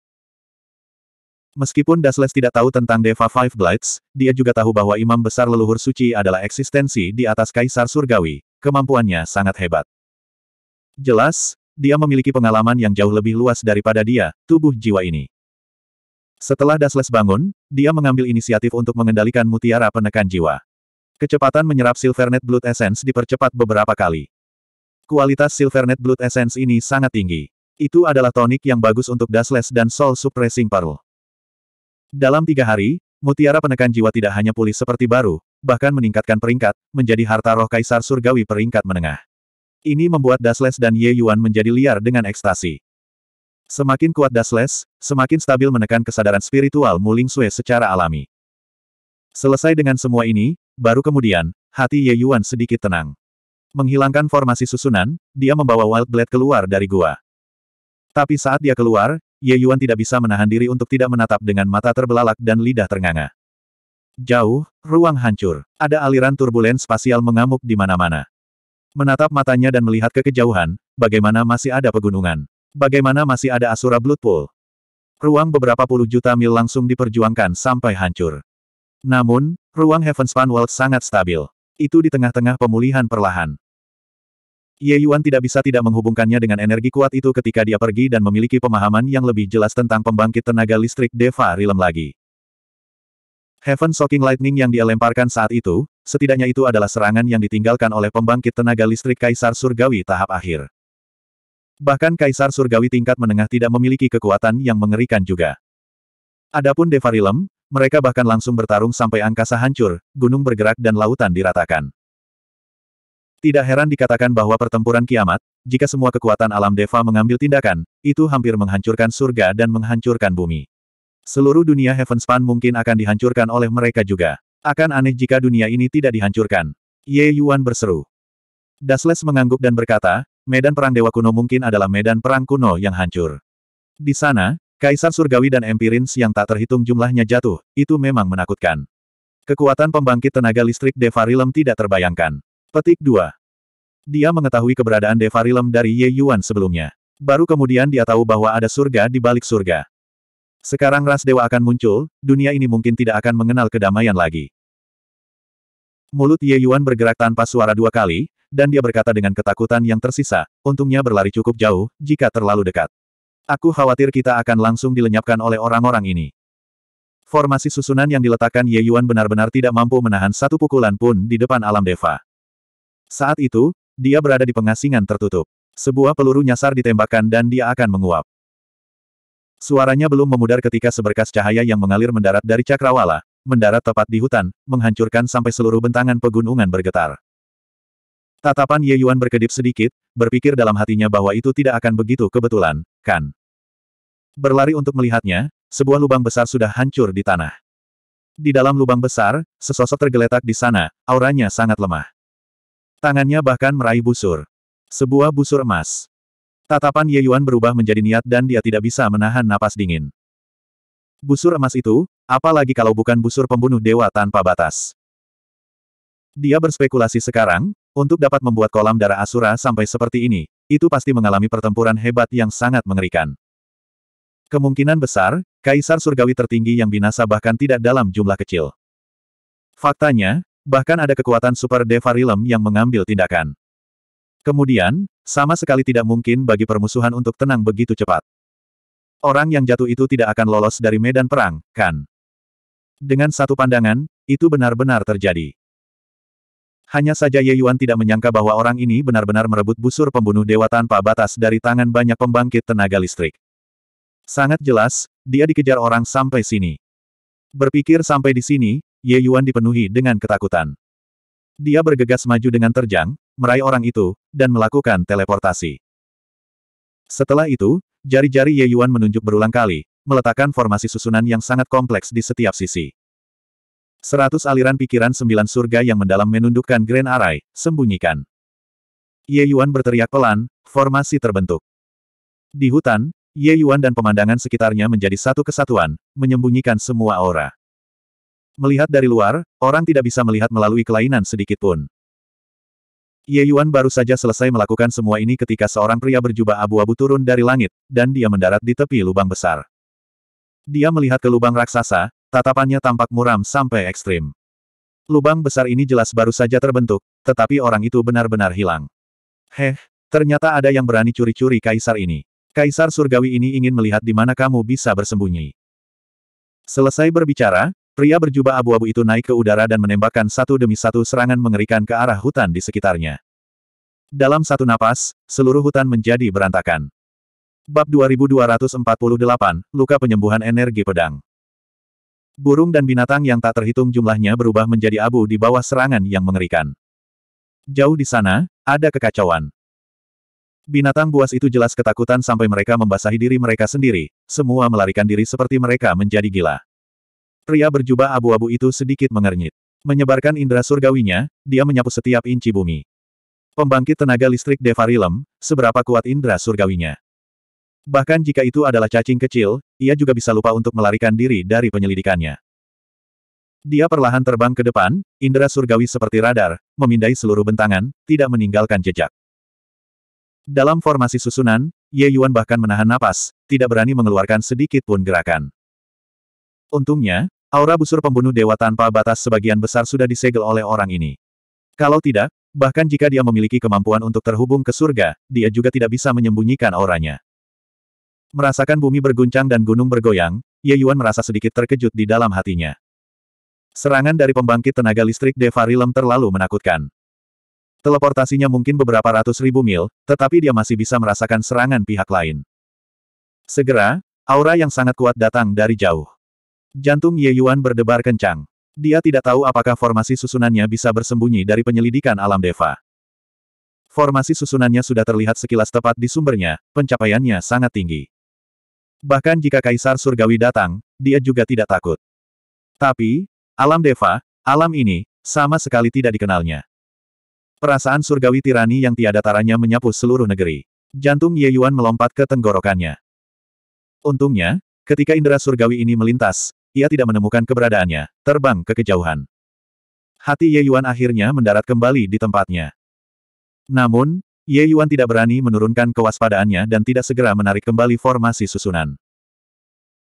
A: Meskipun Dasles tidak tahu tentang Deva Five Blades, dia juga tahu bahwa imam besar leluhur suci adalah eksistensi di atas kaisar surgawi, Kemampuannya sangat hebat. Jelas, dia memiliki pengalaman yang jauh lebih luas daripada dia, tubuh jiwa ini. Setelah Dasles bangun, dia mengambil inisiatif untuk mengendalikan mutiara penekan jiwa. Kecepatan menyerap Silvernet Blood Essence dipercepat beberapa kali. Kualitas Silvernet Blood Essence ini sangat tinggi. Itu adalah tonik yang bagus untuk Dasles dan Soul Suppressing Pearl. Dalam tiga hari, mutiara penekan jiwa tidak hanya pulih seperti baru, bahkan meningkatkan peringkat, menjadi harta roh kaisar surgawi peringkat menengah. Ini membuat Dasles dan Ye Yuan menjadi liar dengan ekstasi. Semakin kuat Dasles, semakin stabil menekan kesadaran spiritual Muling Sue secara alami. Selesai dengan semua ini, baru kemudian, hati Ye Yuan sedikit tenang. Menghilangkan formasi susunan, dia membawa Wild Blade keluar dari gua. Tapi saat dia keluar, Ye Yuan tidak bisa menahan diri untuk tidak menatap dengan mata terbelalak dan lidah ternganga. Jauh, ruang hancur. Ada aliran turbulen spasial mengamuk di mana-mana. Menatap matanya dan melihat ke kejauhan, bagaimana masih ada pegunungan. Bagaimana masih ada Asura Blood Pool. Ruang beberapa puluh juta mil langsung diperjuangkan sampai hancur. Namun, ruang Heavenspan World sangat stabil. Itu di tengah-tengah pemulihan perlahan. Ye Yuan tidak bisa tidak menghubungkannya dengan energi kuat itu ketika dia pergi dan memiliki pemahaman yang lebih jelas tentang pembangkit tenaga listrik Deva rilem lagi. Heaven Shocking Lightning yang dia lemparkan saat itu, setidaknya itu adalah serangan yang ditinggalkan oleh pembangkit tenaga listrik Kaisar Surgawi tahap akhir. Bahkan Kaisar Surgawi tingkat menengah tidak memiliki kekuatan yang mengerikan juga. Adapun Devarilem, mereka bahkan langsung bertarung sampai angkasa hancur, gunung bergerak dan lautan diratakan. Tidak heran dikatakan bahwa pertempuran kiamat, jika semua kekuatan alam Deva mengambil tindakan, itu hampir menghancurkan surga dan menghancurkan bumi. Seluruh dunia Heavenspan mungkin akan dihancurkan oleh mereka juga. Akan aneh jika dunia ini tidak dihancurkan. Ye Yuan berseru. Dasles mengangguk dan berkata, medan perang dewa kuno mungkin adalah medan perang kuno yang hancur. Di sana, Kaisar Surgawi dan Empirins yang tak terhitung jumlahnya jatuh, itu memang menakutkan. Kekuatan pembangkit tenaga listrik Devarilem tidak terbayangkan. Petik 2. Dia mengetahui keberadaan Devarilem dari Ye Yuan sebelumnya. Baru kemudian dia tahu bahwa ada surga di balik surga. Sekarang ras dewa akan muncul, dunia ini mungkin tidak akan mengenal kedamaian lagi. Mulut Ye Yuan bergerak tanpa suara dua kali, dan dia berkata dengan ketakutan yang tersisa, untungnya berlari cukup jauh, jika terlalu dekat. Aku khawatir kita akan langsung dilenyapkan oleh orang-orang ini. Formasi susunan yang diletakkan Ye Yuan benar-benar tidak mampu menahan satu pukulan pun di depan alam deva. Saat itu, dia berada di pengasingan tertutup. Sebuah peluru nyasar ditembakkan dan dia akan menguap. Suaranya belum memudar ketika seberkas cahaya yang mengalir mendarat dari cakrawala, mendarat tepat di hutan, menghancurkan sampai seluruh bentangan pegunungan bergetar. Tatapan Ye Yuan berkedip sedikit, berpikir dalam hatinya bahwa itu tidak akan begitu kebetulan, kan? Berlari untuk melihatnya, sebuah lubang besar sudah hancur di tanah. Di dalam lubang besar, sesosok tergeletak di sana, auranya sangat lemah. Tangannya bahkan meraih busur. Sebuah busur emas. Tatapan Ye Yuan berubah menjadi niat dan dia tidak bisa menahan napas dingin. Busur emas itu, apalagi kalau bukan busur pembunuh dewa tanpa batas. Dia berspekulasi sekarang, untuk dapat membuat kolam darah Asura sampai seperti ini, itu pasti mengalami pertempuran hebat yang sangat mengerikan. Kemungkinan besar, Kaisar Surgawi tertinggi yang binasa bahkan tidak dalam jumlah kecil. Faktanya, bahkan ada kekuatan Super Deva Realm yang mengambil tindakan. Kemudian, sama sekali tidak mungkin bagi permusuhan untuk tenang begitu cepat. Orang yang jatuh itu tidak akan lolos dari medan perang, kan? Dengan satu pandangan, itu benar-benar terjadi. Hanya saja Ye Yuan tidak menyangka bahwa orang ini benar-benar merebut busur pembunuh dewa tanpa batas dari tangan banyak pembangkit tenaga listrik. Sangat jelas, dia dikejar orang sampai sini. Berpikir sampai di sini, Ye Yuan dipenuhi dengan ketakutan. Dia bergegas maju dengan terjang, meraih orang itu, dan melakukan teleportasi. Setelah itu, jari-jari Ye Yuan menunjuk berulang kali, meletakkan formasi susunan yang sangat kompleks di setiap sisi. Seratus aliran pikiran sembilan surga yang mendalam menundukkan Grand Array, sembunyikan. Ye Yuan berteriak pelan, formasi terbentuk. Di hutan, Ye Yuan dan pemandangan sekitarnya menjadi satu kesatuan, menyembunyikan semua aura. Melihat dari luar, orang tidak bisa melihat melalui kelainan sedikit pun. Ye Yuan baru saja selesai melakukan semua ini ketika seorang pria berjubah abu-abu turun dari langit, dan dia mendarat di tepi lubang besar. Dia melihat ke lubang raksasa, tatapannya tampak muram sampai ekstrim. Lubang besar ini jelas baru saja terbentuk, tetapi orang itu benar-benar hilang. Heh, ternyata ada yang berani curi-curi kaisar ini. Kaisar surgawi ini ingin melihat di mana kamu bisa bersembunyi. Selesai berbicara, Pria berjubah abu-abu itu naik ke udara dan menembakkan satu demi satu serangan mengerikan ke arah hutan di sekitarnya. Dalam satu napas, seluruh hutan menjadi berantakan. Bab 2248, Luka Penyembuhan Energi Pedang Burung dan binatang yang tak terhitung jumlahnya berubah menjadi abu di bawah serangan yang mengerikan. Jauh di sana, ada kekacauan. Binatang buas itu jelas ketakutan sampai mereka membasahi diri mereka sendiri, semua melarikan diri seperti mereka menjadi gila. Pria berjubah abu-abu itu sedikit mengernyit. Menyebarkan indera surgawinya, dia menyapu setiap inci bumi. Pembangkit tenaga listrik Devarilem, seberapa kuat indera surgawinya. Bahkan jika itu adalah cacing kecil, ia juga bisa lupa untuk melarikan diri dari penyelidikannya. Dia perlahan terbang ke depan, indera surgawi seperti radar, memindai seluruh bentangan, tidak meninggalkan jejak. Dalam formasi susunan, Ye Yuan bahkan menahan napas, tidak berani mengeluarkan sedikit pun gerakan. Untungnya, aura busur pembunuh dewa tanpa batas sebagian besar sudah disegel oleh orang ini. Kalau tidak, bahkan jika dia memiliki kemampuan untuk terhubung ke surga, dia juga tidak bisa menyembunyikan auranya. Merasakan bumi berguncang dan gunung bergoyang, Ye Yuan merasa sedikit terkejut di dalam hatinya. Serangan dari pembangkit tenaga listrik Devarilem terlalu menakutkan. Teleportasinya mungkin beberapa ratus ribu mil, tetapi dia masih bisa merasakan serangan pihak lain. Segera, aura yang sangat kuat datang dari jauh. Jantung Ye Yuan berdebar kencang. Dia tidak tahu apakah formasi susunannya bisa bersembunyi dari penyelidikan alam Deva. Formasi susunannya sudah terlihat sekilas tepat di sumbernya, pencapaiannya sangat tinggi. Bahkan jika Kaisar Surgawi datang, dia juga tidak takut. Tapi, alam Deva, alam ini, sama sekali tidak dikenalnya. Perasaan Surgawi tirani yang tiada taranya menyapu seluruh negeri. Jantung Ye Yuan melompat ke tenggorokannya. Untungnya, ketika indera surgawi ini melintas, ia tidak menemukan keberadaannya, terbang ke kejauhan. Hati Ye Yuan akhirnya mendarat kembali di tempatnya. Namun, Ye Yuan tidak berani menurunkan kewaspadaannya dan tidak segera menarik kembali formasi susunan.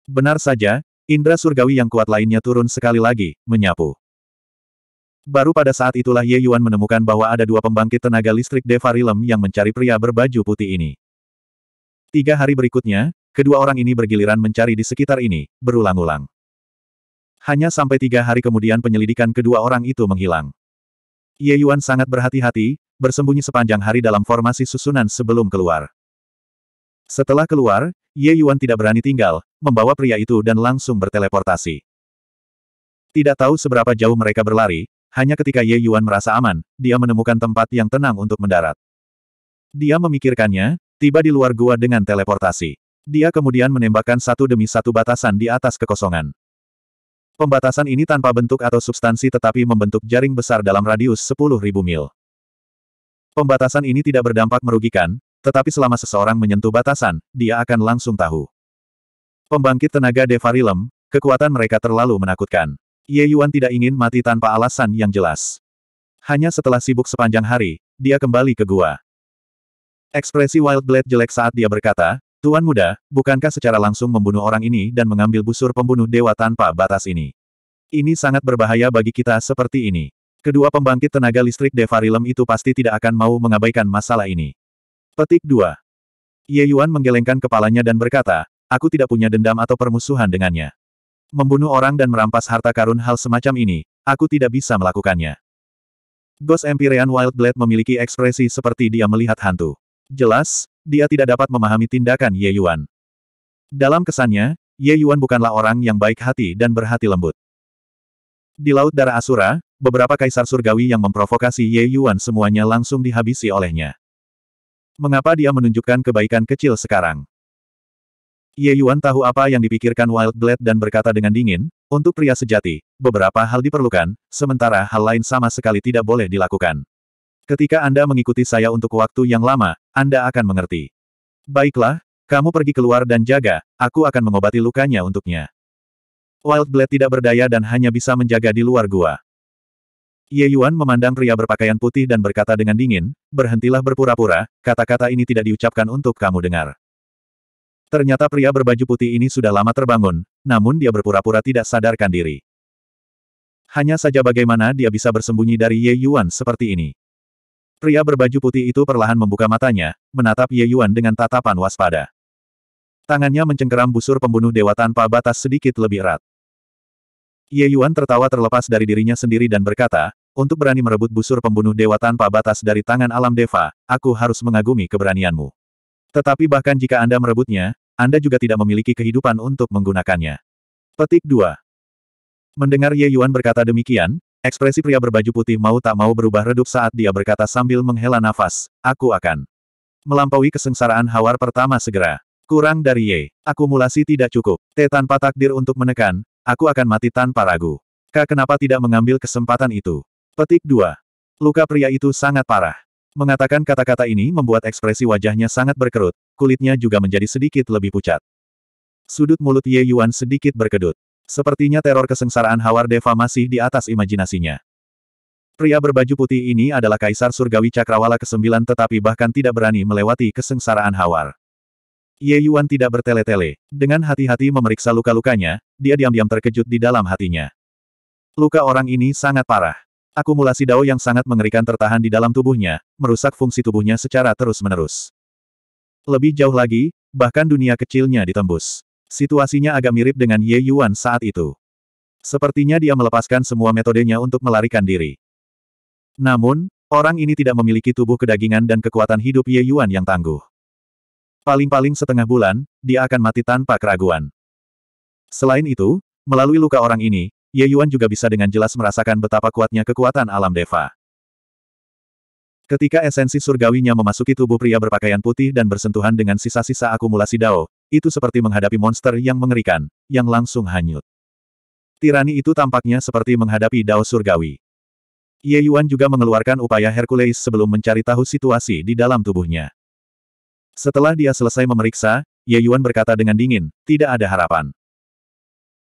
A: Benar saja, Indra surgawi yang kuat lainnya turun sekali lagi, menyapu. Baru pada saat itulah Ye Yuan menemukan bahwa ada dua pembangkit tenaga listrik Devarilem yang mencari pria berbaju putih ini. Tiga hari berikutnya, kedua orang ini bergiliran mencari di sekitar ini, berulang-ulang. Hanya sampai tiga hari kemudian penyelidikan kedua orang itu menghilang. Ye Yuan sangat berhati-hati, bersembunyi sepanjang hari dalam formasi susunan sebelum keluar. Setelah keluar, Ye Yuan tidak berani tinggal, membawa pria itu dan langsung berteleportasi. Tidak tahu seberapa jauh mereka berlari, hanya ketika Ye Yuan merasa aman, dia menemukan tempat yang tenang untuk mendarat. Dia memikirkannya, tiba di luar gua dengan teleportasi. Dia kemudian menembakkan satu demi satu batasan di atas kekosongan. Pembatasan ini tanpa bentuk atau substansi tetapi membentuk jaring besar dalam radius 10.000 mil. Pembatasan ini tidak berdampak merugikan, tetapi selama seseorang menyentuh batasan, dia akan langsung tahu. Pembangkit tenaga Devarilem, kekuatan mereka terlalu menakutkan. Ye Yuan tidak ingin mati tanpa alasan yang jelas. Hanya setelah sibuk sepanjang hari, dia kembali ke gua. Ekspresi Wild Blade jelek saat dia berkata, Tuan muda, bukankah secara langsung membunuh orang ini dan mengambil busur pembunuh dewa tanpa batas ini? Ini sangat berbahaya bagi kita seperti ini. Kedua pembangkit tenaga listrik Devarilem itu pasti tidak akan mau mengabaikan masalah ini. Petik 2. Ye Yuan menggelengkan kepalanya dan berkata, aku tidak punya dendam atau permusuhan dengannya. Membunuh orang dan merampas harta karun hal semacam ini, aku tidak bisa melakukannya. Ghost Empyrean Wild Blade memiliki ekspresi seperti dia melihat hantu. Jelas, dia tidak dapat memahami tindakan Ye Yuan. Dalam kesannya, Ye Yuan bukanlah orang yang baik hati dan berhati lembut. Di Laut Darah Asura, beberapa kaisar surgawi yang memprovokasi Ye Yuan semuanya langsung dihabisi olehnya. Mengapa dia menunjukkan kebaikan kecil sekarang? Ye Yuan tahu apa yang dipikirkan Wild Blade dan berkata dengan dingin, untuk pria sejati, beberapa hal diperlukan, sementara hal lain sama sekali tidak boleh dilakukan. Ketika Anda mengikuti saya untuk waktu yang lama, Anda akan mengerti. Baiklah, kamu pergi keluar dan jaga, aku akan mengobati lukanya untuknya. Wild Blade tidak berdaya dan hanya bisa menjaga di luar gua. Ye Yuan memandang pria berpakaian putih dan berkata dengan dingin, berhentilah berpura-pura, kata-kata ini tidak diucapkan untuk kamu dengar. Ternyata pria berbaju putih ini sudah lama terbangun, namun dia berpura-pura tidak sadarkan diri. Hanya saja bagaimana dia bisa bersembunyi dari Ye Yuan seperti ini. Pria berbaju putih itu perlahan membuka matanya, menatap Ye Yuan dengan tatapan waspada. Tangannya mencengkeram busur pembunuh dewa tanpa batas sedikit lebih erat. Ye Yuan tertawa terlepas dari dirinya sendiri dan berkata, untuk berani merebut busur pembunuh dewa tanpa batas dari tangan alam deva, aku harus mengagumi keberanianmu. Tetapi bahkan jika Anda merebutnya, Anda juga tidak memiliki kehidupan untuk menggunakannya. Petik 2. Mendengar Ye Yuan berkata demikian, Ekspresi pria berbaju putih mau tak mau berubah redup saat dia berkata sambil menghela nafas, aku akan melampaui kesengsaraan hawar pertama segera. Kurang dari Ye, Akumulasi tidak cukup. T tanpa takdir untuk menekan, aku akan mati tanpa ragu. K kenapa tidak mengambil kesempatan itu? Petik 2. Luka pria itu sangat parah. Mengatakan kata-kata ini membuat ekspresi wajahnya sangat berkerut, kulitnya juga menjadi sedikit lebih pucat. Sudut mulut Ye Yuan sedikit berkedut. Sepertinya teror kesengsaraan Hawar Deva masih di atas imajinasinya. Pria berbaju putih ini adalah Kaisar Surgawi Cakrawala ke-9 tetapi bahkan tidak berani melewati kesengsaraan Hawar. Ye Yuan tidak bertele-tele. Dengan hati-hati memeriksa luka-lukanya, dia diam-diam terkejut di dalam hatinya. Luka orang ini sangat parah. Akumulasi dao yang sangat mengerikan tertahan di dalam tubuhnya, merusak fungsi tubuhnya secara terus-menerus. Lebih jauh lagi, bahkan dunia kecilnya ditembus. Situasinya agak mirip dengan Ye Yuan saat itu. Sepertinya dia melepaskan semua metodenya untuk melarikan diri. Namun, orang ini tidak memiliki tubuh kedagingan dan kekuatan hidup Ye Yuan yang tangguh. Paling-paling setengah bulan, dia akan mati tanpa keraguan. Selain itu, melalui luka orang ini, Ye Yuan juga bisa dengan jelas merasakan betapa kuatnya kekuatan alam deva. Ketika esensi surgawinya memasuki tubuh pria berpakaian putih dan bersentuhan dengan sisa-sisa akumulasi Dao, itu seperti menghadapi monster yang mengerikan, yang langsung hanyut. Tirani itu tampaknya seperti menghadapi dao surgawi. Ye Yuan juga mengeluarkan upaya Hercules sebelum mencari tahu situasi di dalam tubuhnya. Setelah dia selesai memeriksa, Ye Yuan berkata dengan dingin, tidak ada harapan.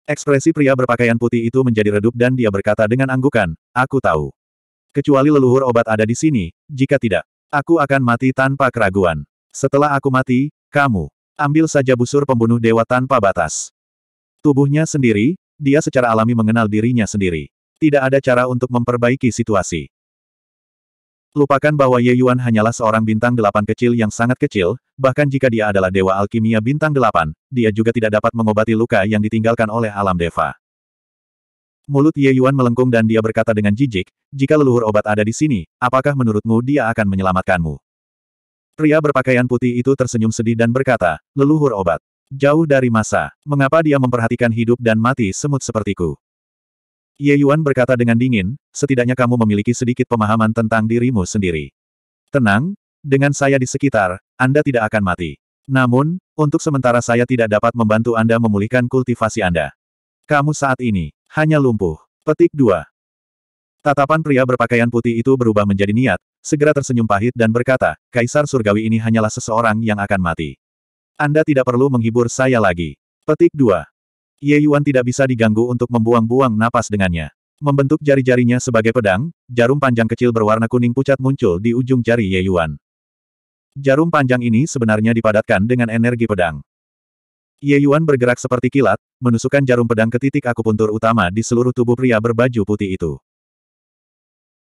A: Ekspresi pria berpakaian putih itu menjadi redup dan dia berkata dengan anggukan, aku tahu. Kecuali leluhur obat ada di sini, jika tidak, aku akan mati tanpa keraguan. Setelah aku mati, kamu Ambil saja busur pembunuh dewa tanpa batas. Tubuhnya sendiri, dia secara alami mengenal dirinya sendiri. Tidak ada cara untuk memperbaiki situasi. Lupakan bahwa Ye Yuan hanyalah seorang bintang delapan kecil yang sangat kecil, bahkan jika dia adalah dewa alkimia bintang delapan, dia juga tidak dapat mengobati luka yang ditinggalkan oleh alam deva. Mulut Ye Yuan melengkung dan dia berkata dengan jijik, jika leluhur obat ada di sini, apakah menurutmu dia akan menyelamatkanmu? Pria berpakaian putih itu tersenyum sedih dan berkata, leluhur obat. Jauh dari masa, mengapa dia memperhatikan hidup dan mati semut sepertiku? Ye Yuan berkata dengan dingin, setidaknya kamu memiliki sedikit pemahaman tentang dirimu sendiri. Tenang, dengan saya di sekitar, Anda tidak akan mati. Namun, untuk sementara saya tidak dapat membantu Anda memulihkan kultivasi Anda. Kamu saat ini, hanya lumpuh. Petik 2. Tatapan pria berpakaian putih itu berubah menjadi niat, segera tersenyum pahit dan berkata, Kaisar Surgawi ini hanyalah seseorang yang akan mati. Anda tidak perlu menghibur saya lagi. Petik 2. Ye Yuan tidak bisa diganggu untuk membuang-buang napas dengannya. Membentuk jari-jarinya sebagai pedang, jarum panjang kecil berwarna kuning pucat muncul di ujung jari Ye Yuan. Jarum panjang ini sebenarnya dipadatkan dengan energi pedang. Ye Yuan bergerak seperti kilat, menusukkan jarum pedang ke titik akupuntur utama di seluruh tubuh pria berbaju putih itu.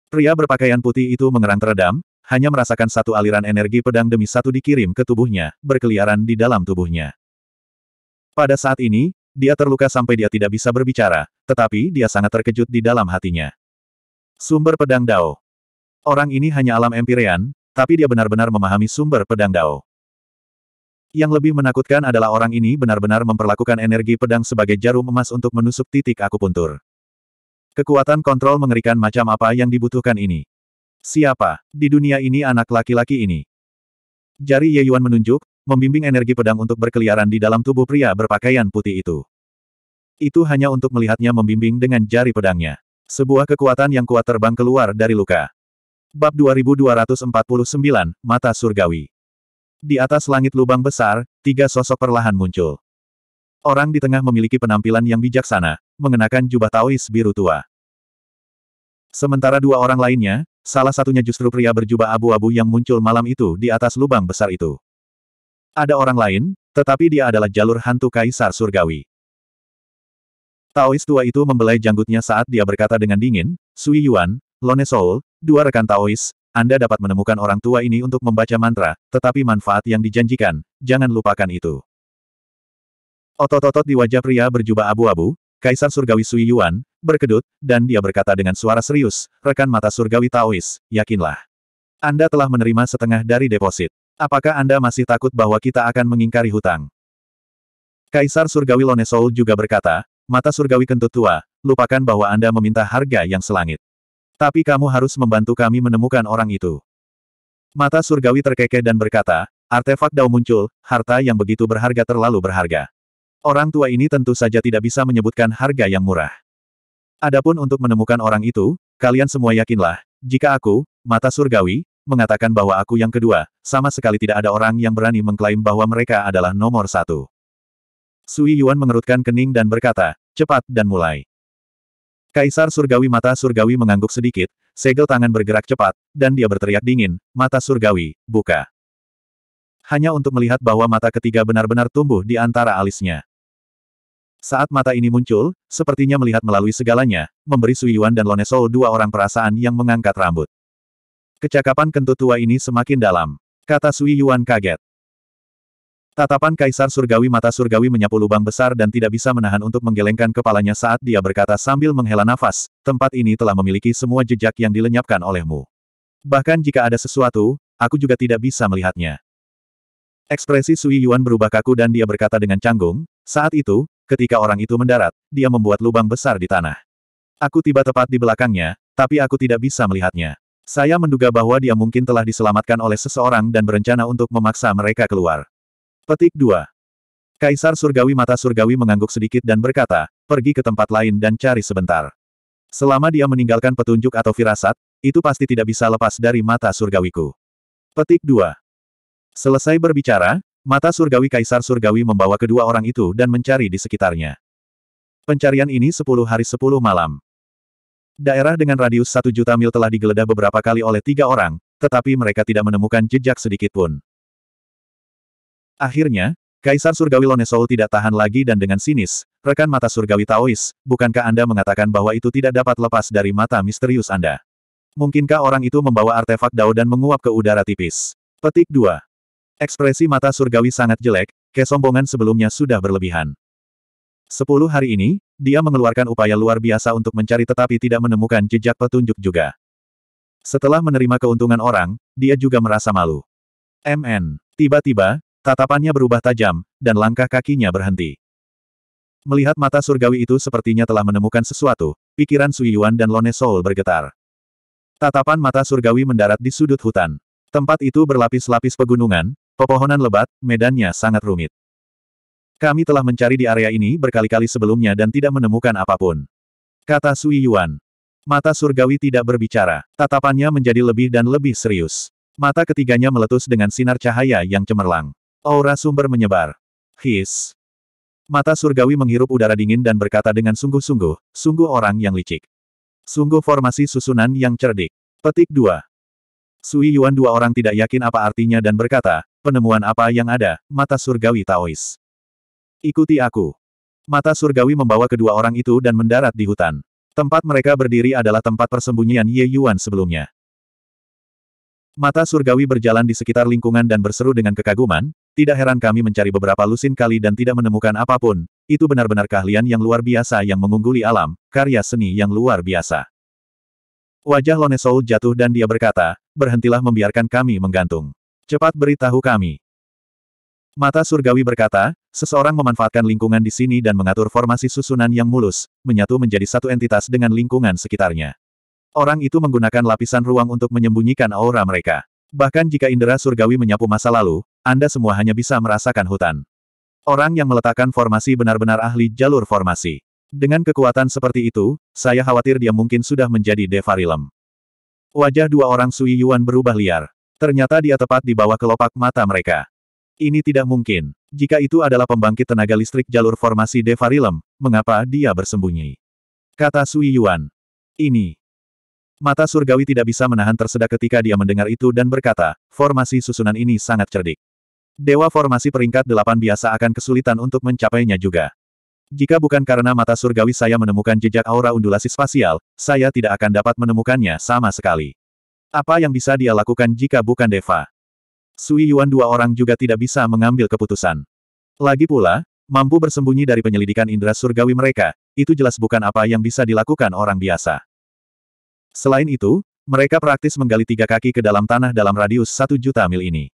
A: Pria berpakaian putih itu mengerang teredam, hanya merasakan satu aliran energi pedang demi satu dikirim ke tubuhnya, berkeliaran di dalam tubuhnya. Pada saat ini, dia terluka sampai dia tidak bisa berbicara, tetapi dia sangat terkejut di dalam hatinya. Sumber pedang Dao. Orang ini hanya alam empirean, tapi dia benar-benar memahami sumber pedang Dao. Yang lebih menakutkan adalah orang ini benar-benar memperlakukan energi pedang sebagai jarum emas untuk menusuk titik akupuntur. Kekuatan kontrol mengerikan macam apa yang dibutuhkan ini. Siapa di dunia ini anak laki-laki ini? Jari Ye Yuan menunjuk, membimbing energi pedang untuk berkeliaran di dalam tubuh pria berpakaian putih itu. Itu hanya untuk melihatnya membimbing dengan jari pedangnya. Sebuah kekuatan yang kuat terbang keluar dari luka. Bab 2249, Mata Surgawi. Di atas langit lubang besar, tiga sosok perlahan muncul. Orang di tengah memiliki penampilan yang bijaksana, mengenakan jubah Taois biru tua. Sementara dua orang lainnya, salah satunya justru pria berjubah abu-abu yang muncul malam itu di atas lubang besar itu. Ada orang lain, tetapi dia adalah jalur hantu kaisar surgawi. Taois tua itu membelai janggutnya saat dia berkata dengan dingin, Sui Yuan, Lone Soul, dua rekan Taois, Anda dapat menemukan orang tua ini untuk membaca mantra, tetapi manfaat yang dijanjikan, jangan lupakan itu. Otot-otot di wajah pria berjubah abu-abu, Kaisar Surgawi Sui Yuan, berkedut, dan dia berkata dengan suara serius, rekan mata Surgawi Taois, yakinlah. Anda telah menerima setengah dari deposit. Apakah Anda masih takut bahwa kita akan mengingkari hutang? Kaisar Surgawi Lonesoul juga berkata, mata Surgawi kentut tua, lupakan bahwa Anda meminta harga yang selangit. Tapi kamu harus membantu kami menemukan orang itu. Mata Surgawi terkekeh dan berkata, artefak Dao muncul, harta yang begitu berharga terlalu berharga. Orang tua ini tentu saja tidak bisa menyebutkan harga yang murah. Adapun untuk menemukan orang itu, kalian semua yakinlah, jika aku, mata surgawi, mengatakan bahwa aku yang kedua, sama sekali tidak ada orang yang berani mengklaim bahwa mereka adalah nomor satu. Sui Yuan mengerutkan kening dan berkata, cepat dan mulai. Kaisar Surgawi Mata Surgawi mengangguk sedikit, segel tangan bergerak cepat, dan dia berteriak dingin, Mata Surgawi, buka. Hanya untuk melihat bahwa mata ketiga benar-benar tumbuh di antara alisnya. Saat mata ini muncul, sepertinya melihat melalui segalanya, memberi Yuan dan Lonesou dua orang perasaan yang mengangkat rambut. Kecakapan kentut tua ini semakin dalam. Kata Yuan kaget. Tatapan Kaisar Surgawi mata Surgawi menyapu lubang besar dan tidak bisa menahan untuk menggelengkan kepalanya saat dia berkata sambil menghela nafas, tempat ini telah memiliki semua jejak yang dilenyapkan olehmu. Bahkan jika ada sesuatu, aku juga tidak bisa melihatnya. Ekspresi Sui Yuan berubah kaku dan dia berkata dengan canggung, saat itu, Ketika orang itu mendarat, dia membuat lubang besar di tanah. Aku tiba tepat di belakangnya, tapi aku tidak bisa melihatnya. Saya menduga bahwa dia mungkin telah diselamatkan oleh seseorang dan berencana untuk memaksa mereka keluar. Petik 2. Kaisar Surgawi Mata Surgawi mengangguk sedikit dan berkata, pergi ke tempat lain dan cari sebentar. Selama dia meninggalkan petunjuk atau firasat, itu pasti tidak bisa lepas dari mata surgawiku. Petik 2. Selesai berbicara, Mata surgawi Kaisar Surgawi membawa kedua orang itu dan mencari di sekitarnya. Pencarian ini sepuluh hari sepuluh malam. Daerah dengan radius satu juta mil telah digeledah beberapa kali oleh tiga orang, tetapi mereka tidak menemukan jejak sedikitpun. Akhirnya, Kaisar Surgawi Lonesoul tidak tahan lagi dan dengan sinis, rekan mata surgawi Taois, bukankah Anda mengatakan bahwa itu tidak dapat lepas dari mata misterius Anda? Mungkinkah orang itu membawa artefak Dao dan menguap ke udara tipis? Petik 2. Ekspresi mata surgawi sangat jelek, kesombongan sebelumnya sudah berlebihan. Sepuluh hari ini, dia mengeluarkan upaya luar biasa untuk mencari tetapi tidak menemukan jejak petunjuk juga. Setelah menerima keuntungan orang, dia juga merasa malu. MN. Tiba-tiba, tatapannya berubah tajam, dan langkah kakinya berhenti. Melihat mata surgawi itu sepertinya telah menemukan sesuatu, pikiran Sui Yuan dan Lone Soul bergetar. Tatapan mata surgawi mendarat di sudut hutan. Tempat itu berlapis-lapis pegunungan, Pepohonan lebat, medannya sangat rumit. Kami telah mencari di area ini berkali-kali sebelumnya dan tidak menemukan apapun. Kata Sui Yuan. Mata surgawi tidak berbicara. Tatapannya menjadi lebih dan lebih serius. Mata ketiganya meletus dengan sinar cahaya yang cemerlang. Aura sumber menyebar. His. Mata surgawi menghirup udara dingin dan berkata dengan sungguh-sungguh, sungguh orang yang licik. Sungguh formasi susunan yang cerdik. Petik 2. Sui Yuan dua orang tidak yakin apa artinya dan berkata, penemuan apa yang ada, mata surgawi Taois. Ikuti aku. Mata surgawi membawa kedua orang itu dan mendarat di hutan. Tempat mereka berdiri adalah tempat persembunyian Ye Yuan sebelumnya. Mata surgawi berjalan di sekitar lingkungan dan berseru dengan kekaguman, tidak heran kami mencari beberapa lusin kali dan tidak menemukan apapun, itu benar-benar keahlian yang luar biasa yang mengungguli alam, karya seni yang luar biasa. Wajah Lone Soul jatuh dan dia berkata, berhentilah membiarkan kami menggantung. Cepat beritahu kami. Mata surgawi berkata, seseorang memanfaatkan lingkungan di sini dan mengatur formasi susunan yang mulus, menyatu menjadi satu entitas dengan lingkungan sekitarnya. Orang itu menggunakan lapisan ruang untuk menyembunyikan aura mereka. Bahkan jika indera surgawi menyapu masa lalu, Anda semua hanya bisa merasakan hutan. Orang yang meletakkan formasi benar-benar ahli jalur formasi. Dengan kekuatan seperti itu, saya khawatir dia mungkin sudah menjadi Devarilem. Wajah dua orang Sui Yuan berubah liar. Ternyata dia tepat di bawah kelopak mata mereka. Ini tidak mungkin. Jika itu adalah pembangkit tenaga listrik jalur formasi Devarilem, mengapa dia bersembunyi? Kata Sui Yuan. Ini. Mata surgawi tidak bisa menahan tersedak ketika dia mendengar itu dan berkata, formasi susunan ini sangat cerdik. Dewa formasi peringkat delapan biasa akan kesulitan untuk mencapainya juga. Jika bukan karena mata surgawi saya menemukan jejak aura undulasi spasial, saya tidak akan dapat menemukannya sama sekali. Apa yang bisa dia lakukan jika bukan Deva? Sui Yuan dua orang juga tidak bisa mengambil keputusan. Lagi pula, mampu bersembunyi dari penyelidikan indera surgawi mereka, itu jelas bukan apa yang bisa dilakukan orang biasa. Selain itu, mereka praktis menggali tiga kaki ke dalam tanah dalam radius satu juta mil ini.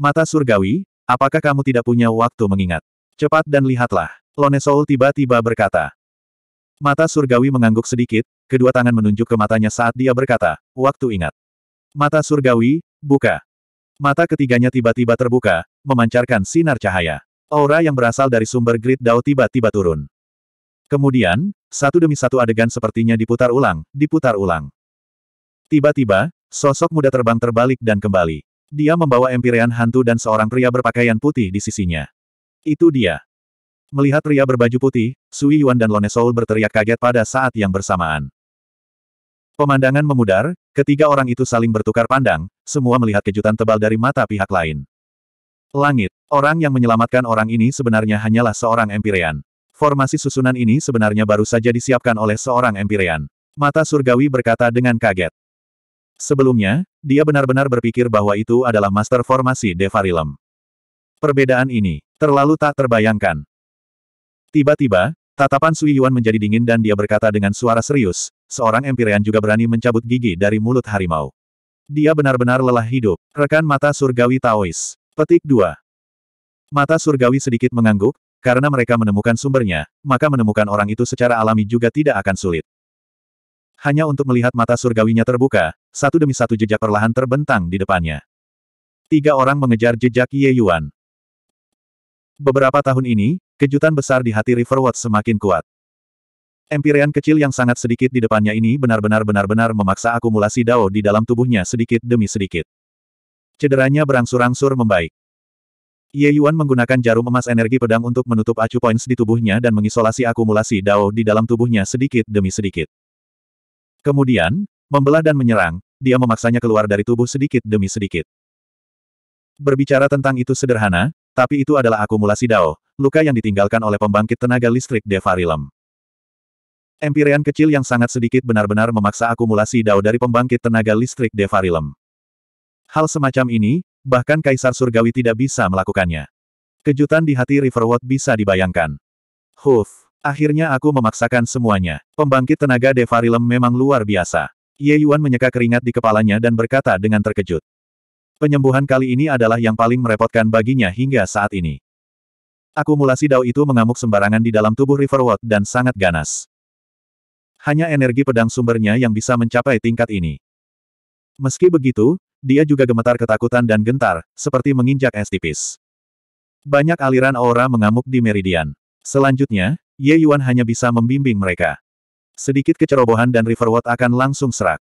A: Mata surgawi, apakah kamu tidak punya waktu mengingat? Cepat dan lihatlah, Lone tiba-tiba berkata. Mata surgawi mengangguk sedikit, kedua tangan menunjuk ke matanya saat dia berkata, waktu ingat. Mata surgawi, buka. Mata ketiganya tiba-tiba terbuka, memancarkan sinar cahaya. Aura yang berasal dari sumber grid Dao tiba-tiba turun. Kemudian, satu demi satu adegan sepertinya diputar ulang, diputar ulang. Tiba-tiba, sosok muda terbang terbalik dan kembali. Dia membawa empirean hantu dan seorang pria berpakaian putih di sisinya. Itu dia. Melihat pria berbaju putih, Sui Yuan dan Lone Soul berteriak kaget pada saat yang bersamaan. Pemandangan memudar, ketiga orang itu saling bertukar pandang, semua melihat kejutan tebal dari mata pihak lain. Langit, orang yang menyelamatkan orang ini sebenarnya hanyalah seorang Empyrean. Formasi susunan ini sebenarnya baru saja disiapkan oleh seorang Empyrean. Mata surgawi berkata dengan kaget. Sebelumnya, dia benar-benar berpikir bahwa itu adalah master formasi Devarilem. Perbedaan ini terlalu tak terbayangkan. Tiba-tiba, Tatapan Sui Yuan menjadi dingin dan dia berkata dengan suara serius, seorang Empyrean juga berani mencabut gigi dari mulut harimau. Dia benar-benar lelah hidup. Rekan mata surgawi Taois. Petik 2. Mata surgawi sedikit mengangguk, karena mereka menemukan sumbernya, maka menemukan orang itu secara alami juga tidak akan sulit. Hanya untuk melihat mata surgawinya terbuka, satu demi satu jejak perlahan terbentang di depannya. Tiga orang mengejar jejak Ye Yuan. Beberapa tahun ini, kejutan besar di hati Riverwatch semakin kuat. Empirean kecil yang sangat sedikit di depannya ini benar-benar benar-benar memaksa akumulasi dao di dalam tubuhnya sedikit demi sedikit. Cederanya berangsur-angsur membaik. Ye Yuan menggunakan jarum emas energi pedang untuk menutup acu points di tubuhnya dan mengisolasi akumulasi dao di dalam tubuhnya sedikit demi sedikit. Kemudian, membelah dan menyerang, dia memaksanya keluar dari tubuh sedikit demi sedikit. Berbicara tentang itu sederhana, tapi itu adalah akumulasi Dao, luka yang ditinggalkan oleh pembangkit tenaga listrik Devarilem. Empirean kecil yang sangat sedikit benar-benar memaksa akumulasi Dao dari pembangkit tenaga listrik Devarilem. Hal semacam ini, bahkan Kaisar Surgawi tidak bisa melakukannya. Kejutan di hati Riverwood bisa dibayangkan. Huf, akhirnya aku memaksakan semuanya. Pembangkit tenaga Devarilem memang luar biasa. Ye Yuan menyeka keringat di kepalanya dan berkata dengan terkejut. Penyembuhan kali ini adalah yang paling merepotkan baginya hingga saat ini. Akumulasi dao itu mengamuk sembarangan di dalam tubuh Riverwood dan sangat ganas. Hanya energi pedang sumbernya yang bisa mencapai tingkat ini. Meski begitu, dia juga gemetar ketakutan dan gentar, seperti menginjak es tipis. Banyak aliran aura mengamuk di meridian. Selanjutnya, Ye Yuan hanya bisa membimbing mereka. Sedikit kecerobohan dan Riverwood akan langsung serak.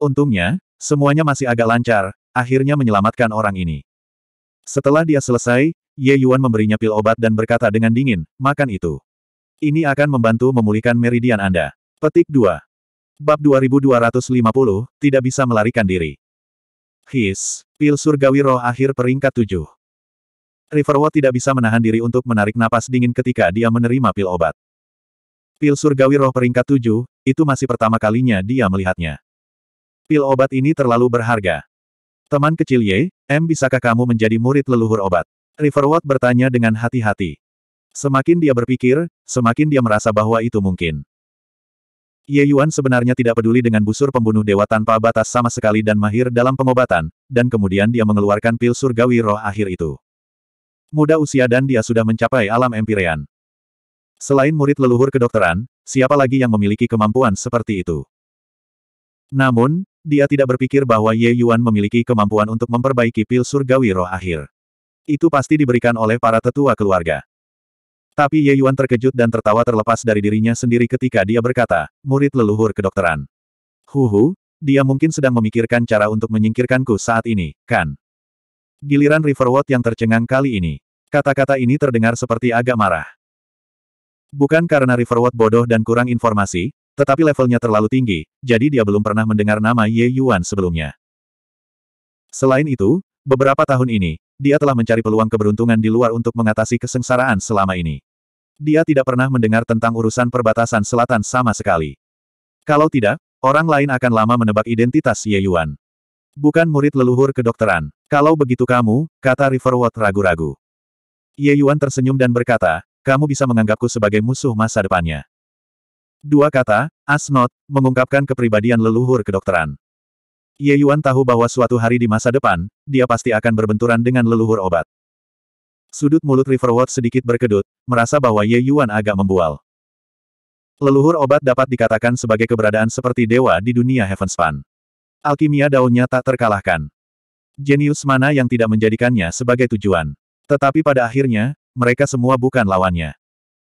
A: Untungnya, semuanya masih agak lancar, akhirnya menyelamatkan orang ini. Setelah dia selesai, Ye Yuan memberinya pil obat dan berkata dengan dingin, makan itu. Ini akan membantu memulihkan meridian Anda. Petik 2. Bab 2250, tidak bisa melarikan diri. His, pil surgawi roh akhir peringkat 7. Riverwood tidak bisa menahan diri untuk menarik napas dingin ketika dia menerima pil obat. Pil surgawi roh peringkat 7, itu masih pertama kalinya dia melihatnya. Pil obat ini terlalu berharga. Teman kecil Ye, M bisakah kamu menjadi murid leluhur obat? Riverwood bertanya dengan hati-hati. Semakin dia berpikir, semakin dia merasa bahwa itu mungkin. Ye Yuan sebenarnya tidak peduli dengan busur pembunuh dewa tanpa batas sama sekali dan mahir dalam pengobatan, dan kemudian dia mengeluarkan pil surgawi roh akhir itu. Muda usia dan dia sudah mencapai alam empirean. Selain murid leluhur kedokteran, siapa lagi yang memiliki kemampuan seperti itu? Namun, dia tidak berpikir bahwa Ye Yuan memiliki kemampuan untuk memperbaiki pil surgawi roh akhir. Itu pasti diberikan oleh para tetua keluarga. Tapi Ye Yuan terkejut dan tertawa terlepas dari dirinya sendiri ketika dia berkata, murid leluhur kedokteran. Huhu, dia mungkin sedang memikirkan cara untuk menyingkirkanku saat ini, kan? Giliran Riverwood yang tercengang kali ini. Kata-kata ini terdengar seperti agak marah. Bukan karena Riverwood bodoh dan kurang informasi, tetapi levelnya terlalu tinggi, jadi dia belum pernah mendengar nama Ye Yuan sebelumnya. Selain itu, beberapa tahun ini, dia telah mencari peluang keberuntungan di luar untuk mengatasi kesengsaraan selama ini. Dia tidak pernah mendengar tentang urusan perbatasan selatan sama sekali. Kalau tidak, orang lain akan lama menebak identitas Ye Yuan. Bukan murid leluhur kedokteran. Kalau begitu kamu, kata Riverwood ragu-ragu. Ye Yuan tersenyum dan berkata, kamu bisa menganggapku sebagai musuh masa depannya. Dua kata, Asnot, mengungkapkan kepribadian leluhur kedokteran. Ye Yuan tahu bahwa suatu hari di masa depan, dia pasti akan berbenturan dengan leluhur obat. Sudut mulut Riverwood sedikit berkedut, merasa bahwa Ye Yuan agak membual. Leluhur obat dapat dikatakan sebagai keberadaan seperti dewa di dunia Heavenspan. Alkimia daunnya tak terkalahkan. Jenius mana yang tidak menjadikannya sebagai tujuan. Tetapi pada akhirnya, mereka semua bukan lawannya.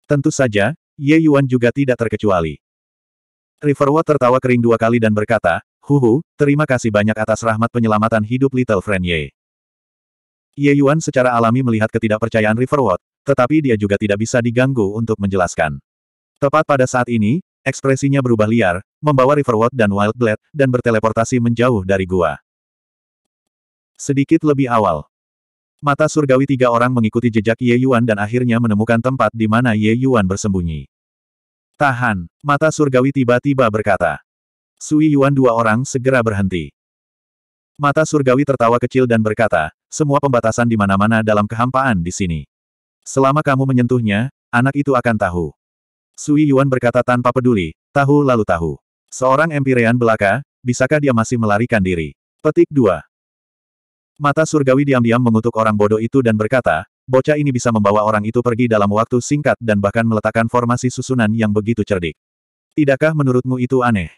A: Tentu saja, Ye Yuan juga tidak terkecuali. Riverwood tertawa kering dua kali dan berkata, Huhu, terima kasih banyak atas rahmat penyelamatan hidup Little Friend Ye. Ye Yuan secara alami melihat ketidakpercayaan Riverwood, tetapi dia juga tidak bisa diganggu untuk menjelaskan. Tepat pada saat ini, ekspresinya berubah liar, membawa Riverwood dan Wildblade, dan berteleportasi menjauh dari gua. Sedikit lebih awal, Mata surgawi tiga orang mengikuti jejak Ye Yuan dan akhirnya menemukan tempat di mana Ye Yuan bersembunyi. Tahan, mata surgawi tiba-tiba berkata. Sui Yuan dua orang segera berhenti. Mata surgawi tertawa kecil dan berkata, semua pembatasan di mana-mana dalam kehampaan di sini. Selama kamu menyentuhnya, anak itu akan tahu. Sui Yuan berkata tanpa peduli, tahu lalu tahu. Seorang empirean belaka, bisakah dia masih melarikan diri? Petik 2. Mata surgawi diam-diam mengutuk orang bodoh itu dan berkata, bocah ini bisa membawa orang itu pergi dalam waktu singkat dan bahkan meletakkan formasi susunan yang begitu cerdik. Tidakkah menurutmu itu aneh?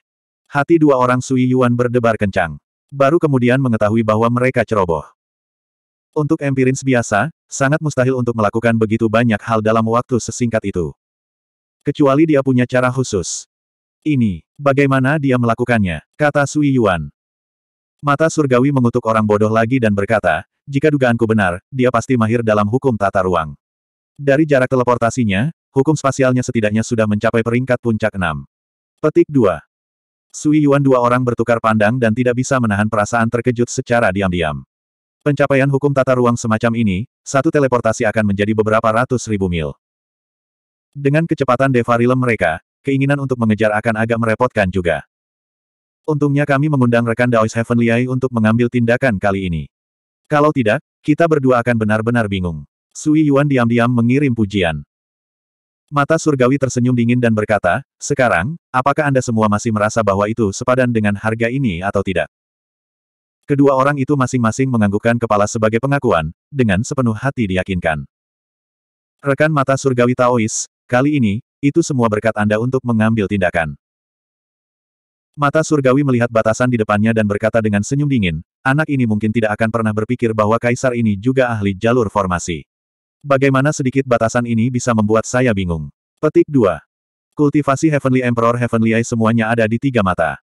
A: Hati dua orang Sui Yuan berdebar kencang. Baru kemudian mengetahui bahwa mereka ceroboh. Untuk empirins biasa, sangat mustahil untuk melakukan begitu banyak hal dalam waktu sesingkat itu. Kecuali dia punya cara khusus. Ini, bagaimana dia melakukannya, kata Sui Yuan. Mata surgawi mengutuk orang bodoh lagi dan berkata, jika dugaanku benar, dia pasti mahir dalam hukum tata ruang. Dari jarak teleportasinya, hukum spasialnya setidaknya sudah mencapai peringkat puncak 6. Petik 2. Sui Yuan dua orang bertukar pandang dan tidak bisa menahan perasaan terkejut secara diam-diam. Pencapaian hukum tata ruang semacam ini, satu teleportasi akan menjadi beberapa ratus ribu mil. Dengan kecepatan Devarilem mereka, keinginan untuk mengejar akan agak merepotkan juga. Untungnya kami mengundang rekan Daois Heavenly Eye untuk mengambil tindakan kali ini. Kalau tidak, kita berdua akan benar-benar bingung. Sui Yuan diam-diam mengirim pujian. Mata surgawi tersenyum dingin dan berkata, sekarang, apakah Anda semua masih merasa bahwa itu sepadan dengan harga ini atau tidak? Kedua orang itu masing-masing menganggukkan kepala sebagai pengakuan, dengan sepenuh hati diyakinkan. Rekan mata surgawi Taois, kali ini, itu semua berkat Anda untuk mengambil tindakan. Mata surgawi melihat batasan di depannya dan berkata dengan senyum dingin, anak ini mungkin tidak akan pernah berpikir bahwa kaisar ini juga ahli jalur formasi. Bagaimana sedikit batasan ini bisa membuat saya bingung. Petik 2. Kultivasi Heavenly Emperor Heavenly Eye semuanya ada di tiga mata.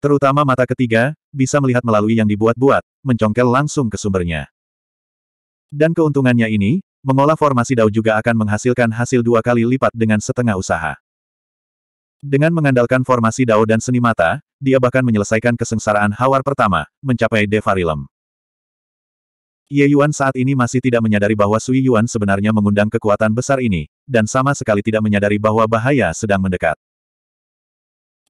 A: Terutama mata ketiga, bisa melihat melalui yang dibuat-buat, mencongkel langsung ke sumbernya. Dan keuntungannya ini, mengolah formasi Dao juga akan menghasilkan hasil dua kali lipat dengan setengah usaha. Dengan mengandalkan formasi Dao dan seni mata, dia bahkan menyelesaikan kesengsaraan Hawar pertama, mencapai Devarilem. Ye Yuan saat ini masih tidak menyadari bahwa Sui Yuan sebenarnya mengundang kekuatan besar ini, dan sama sekali tidak menyadari bahwa bahaya sedang mendekat.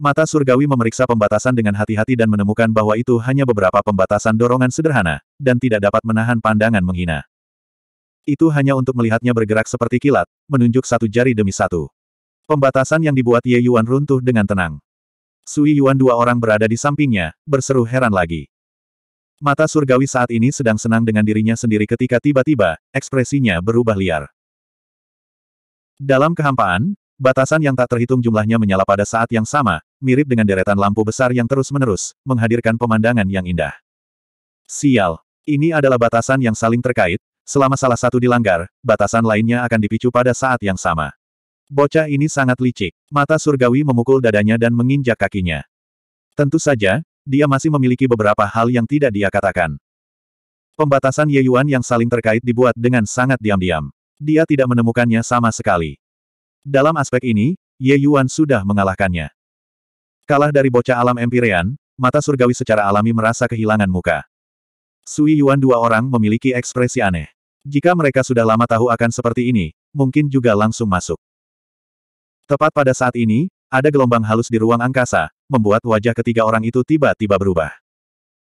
A: Mata surgawi memeriksa pembatasan dengan hati-hati dan menemukan bahwa itu hanya beberapa pembatasan dorongan sederhana, dan tidak dapat menahan pandangan menghina. Itu hanya untuk melihatnya bergerak seperti kilat, menunjuk satu jari demi satu. Pembatasan yang dibuat Ye Yuan runtuh dengan tenang. Sui Yuan dua orang berada di sampingnya, berseru heran lagi. Mata surgawi saat ini sedang senang dengan dirinya sendiri ketika tiba-tiba, ekspresinya berubah liar. Dalam kehampaan, batasan yang tak terhitung jumlahnya menyala pada saat yang sama, mirip dengan deretan lampu besar yang terus-menerus, menghadirkan pemandangan yang indah. Sial, ini adalah batasan yang saling terkait, selama salah satu dilanggar, batasan lainnya akan dipicu pada saat yang sama. Bocah ini sangat licik. Mata surgawi memukul dadanya dan menginjak kakinya. Tentu saja, dia masih memiliki beberapa hal yang tidak dia katakan. Pembatasan Ye Yuan yang saling terkait dibuat dengan sangat diam-diam. Dia tidak menemukannya sama sekali. Dalam aspek ini, Ye Yuan sudah mengalahkannya. Kalah dari bocah alam empirean, mata surgawi secara alami merasa kehilangan muka. Sui Yuan dua orang memiliki ekspresi aneh. Jika mereka sudah lama tahu akan seperti ini, mungkin juga langsung masuk. Tepat pada saat ini, ada gelombang halus di ruang angkasa, membuat wajah ketiga orang itu tiba-tiba berubah.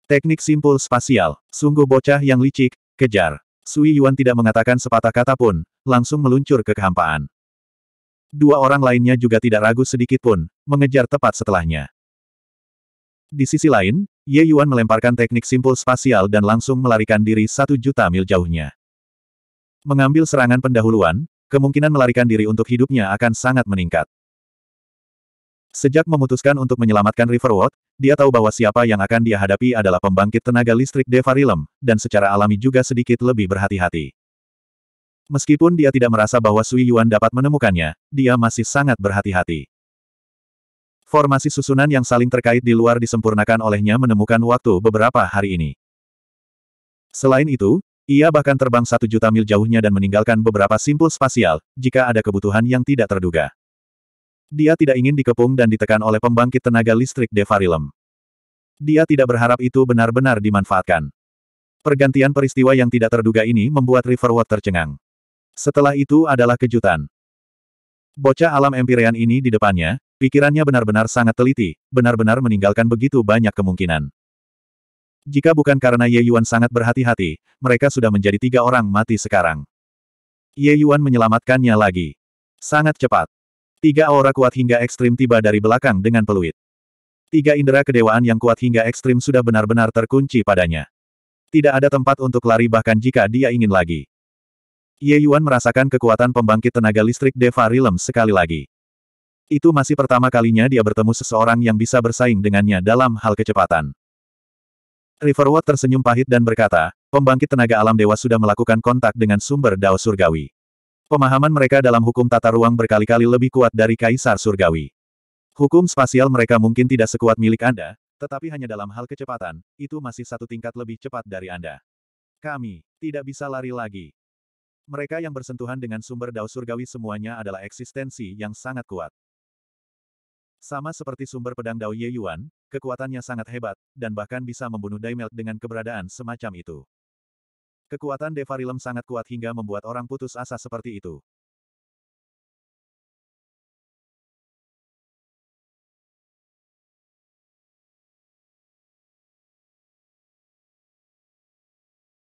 A: Teknik simpul spasial, sungguh bocah yang licik, kejar. Sui Yuan tidak mengatakan sepatah kata pun, langsung meluncur ke kehampaan. Dua orang lainnya juga tidak ragu sedikit pun, mengejar tepat setelahnya. Di sisi lain, Ye Yuan melemparkan teknik simpul spasial dan langsung melarikan diri satu juta mil jauhnya. Mengambil serangan pendahuluan, kemungkinan melarikan diri untuk hidupnya akan sangat meningkat. Sejak memutuskan untuk menyelamatkan Riverwood, dia tahu bahwa siapa yang akan dia hadapi adalah pembangkit tenaga listrik Devarilem, dan secara alami juga sedikit lebih berhati-hati. Meskipun dia tidak merasa bahwa Sui Yuan dapat menemukannya, dia masih sangat berhati-hati. Formasi susunan yang saling terkait di luar disempurnakan olehnya menemukan waktu beberapa hari ini. Selain itu, ia bahkan terbang satu juta mil jauhnya dan meninggalkan beberapa simpul spasial, jika ada kebutuhan yang tidak terduga. Dia tidak ingin dikepung dan ditekan oleh pembangkit tenaga listrik Devarilem. Dia tidak berharap itu benar-benar dimanfaatkan. Pergantian peristiwa yang tidak terduga ini membuat Riverwood tercengang. Setelah itu adalah kejutan. Bocah alam empirean ini di depannya, pikirannya benar-benar sangat teliti, benar-benar meninggalkan begitu banyak kemungkinan. Jika bukan karena Ye Yuan sangat berhati-hati, mereka sudah menjadi tiga orang mati sekarang. Ye Yuan menyelamatkannya lagi. Sangat cepat. Tiga aura kuat hingga ekstrim tiba dari belakang dengan peluit. Tiga indera kedewaan yang kuat hingga ekstrim sudah benar-benar terkunci padanya. Tidak ada tempat untuk lari bahkan jika dia ingin lagi. Ye Yuan merasakan kekuatan pembangkit tenaga listrik Deva Rilem sekali lagi. Itu masih pertama kalinya dia bertemu seseorang yang bisa bersaing dengannya dalam hal kecepatan. Riverwood tersenyum pahit dan berkata, pembangkit tenaga alam dewa sudah melakukan kontak dengan sumber dao surgawi. Pemahaman mereka dalam hukum tata ruang berkali-kali lebih kuat dari kaisar surgawi. Hukum spasial mereka mungkin tidak sekuat milik Anda, tetapi hanya dalam hal kecepatan, itu masih satu tingkat lebih cepat dari Anda. Kami tidak bisa lari lagi. Mereka yang bersentuhan dengan sumber dao surgawi semuanya adalah eksistensi yang sangat kuat. Sama seperti sumber pedang Dao Ye Yuan, kekuatannya sangat hebat, dan bahkan bisa membunuh Daimelt dengan keberadaan semacam itu. Kekuatan Devarilem sangat kuat hingga membuat orang putus asa seperti itu.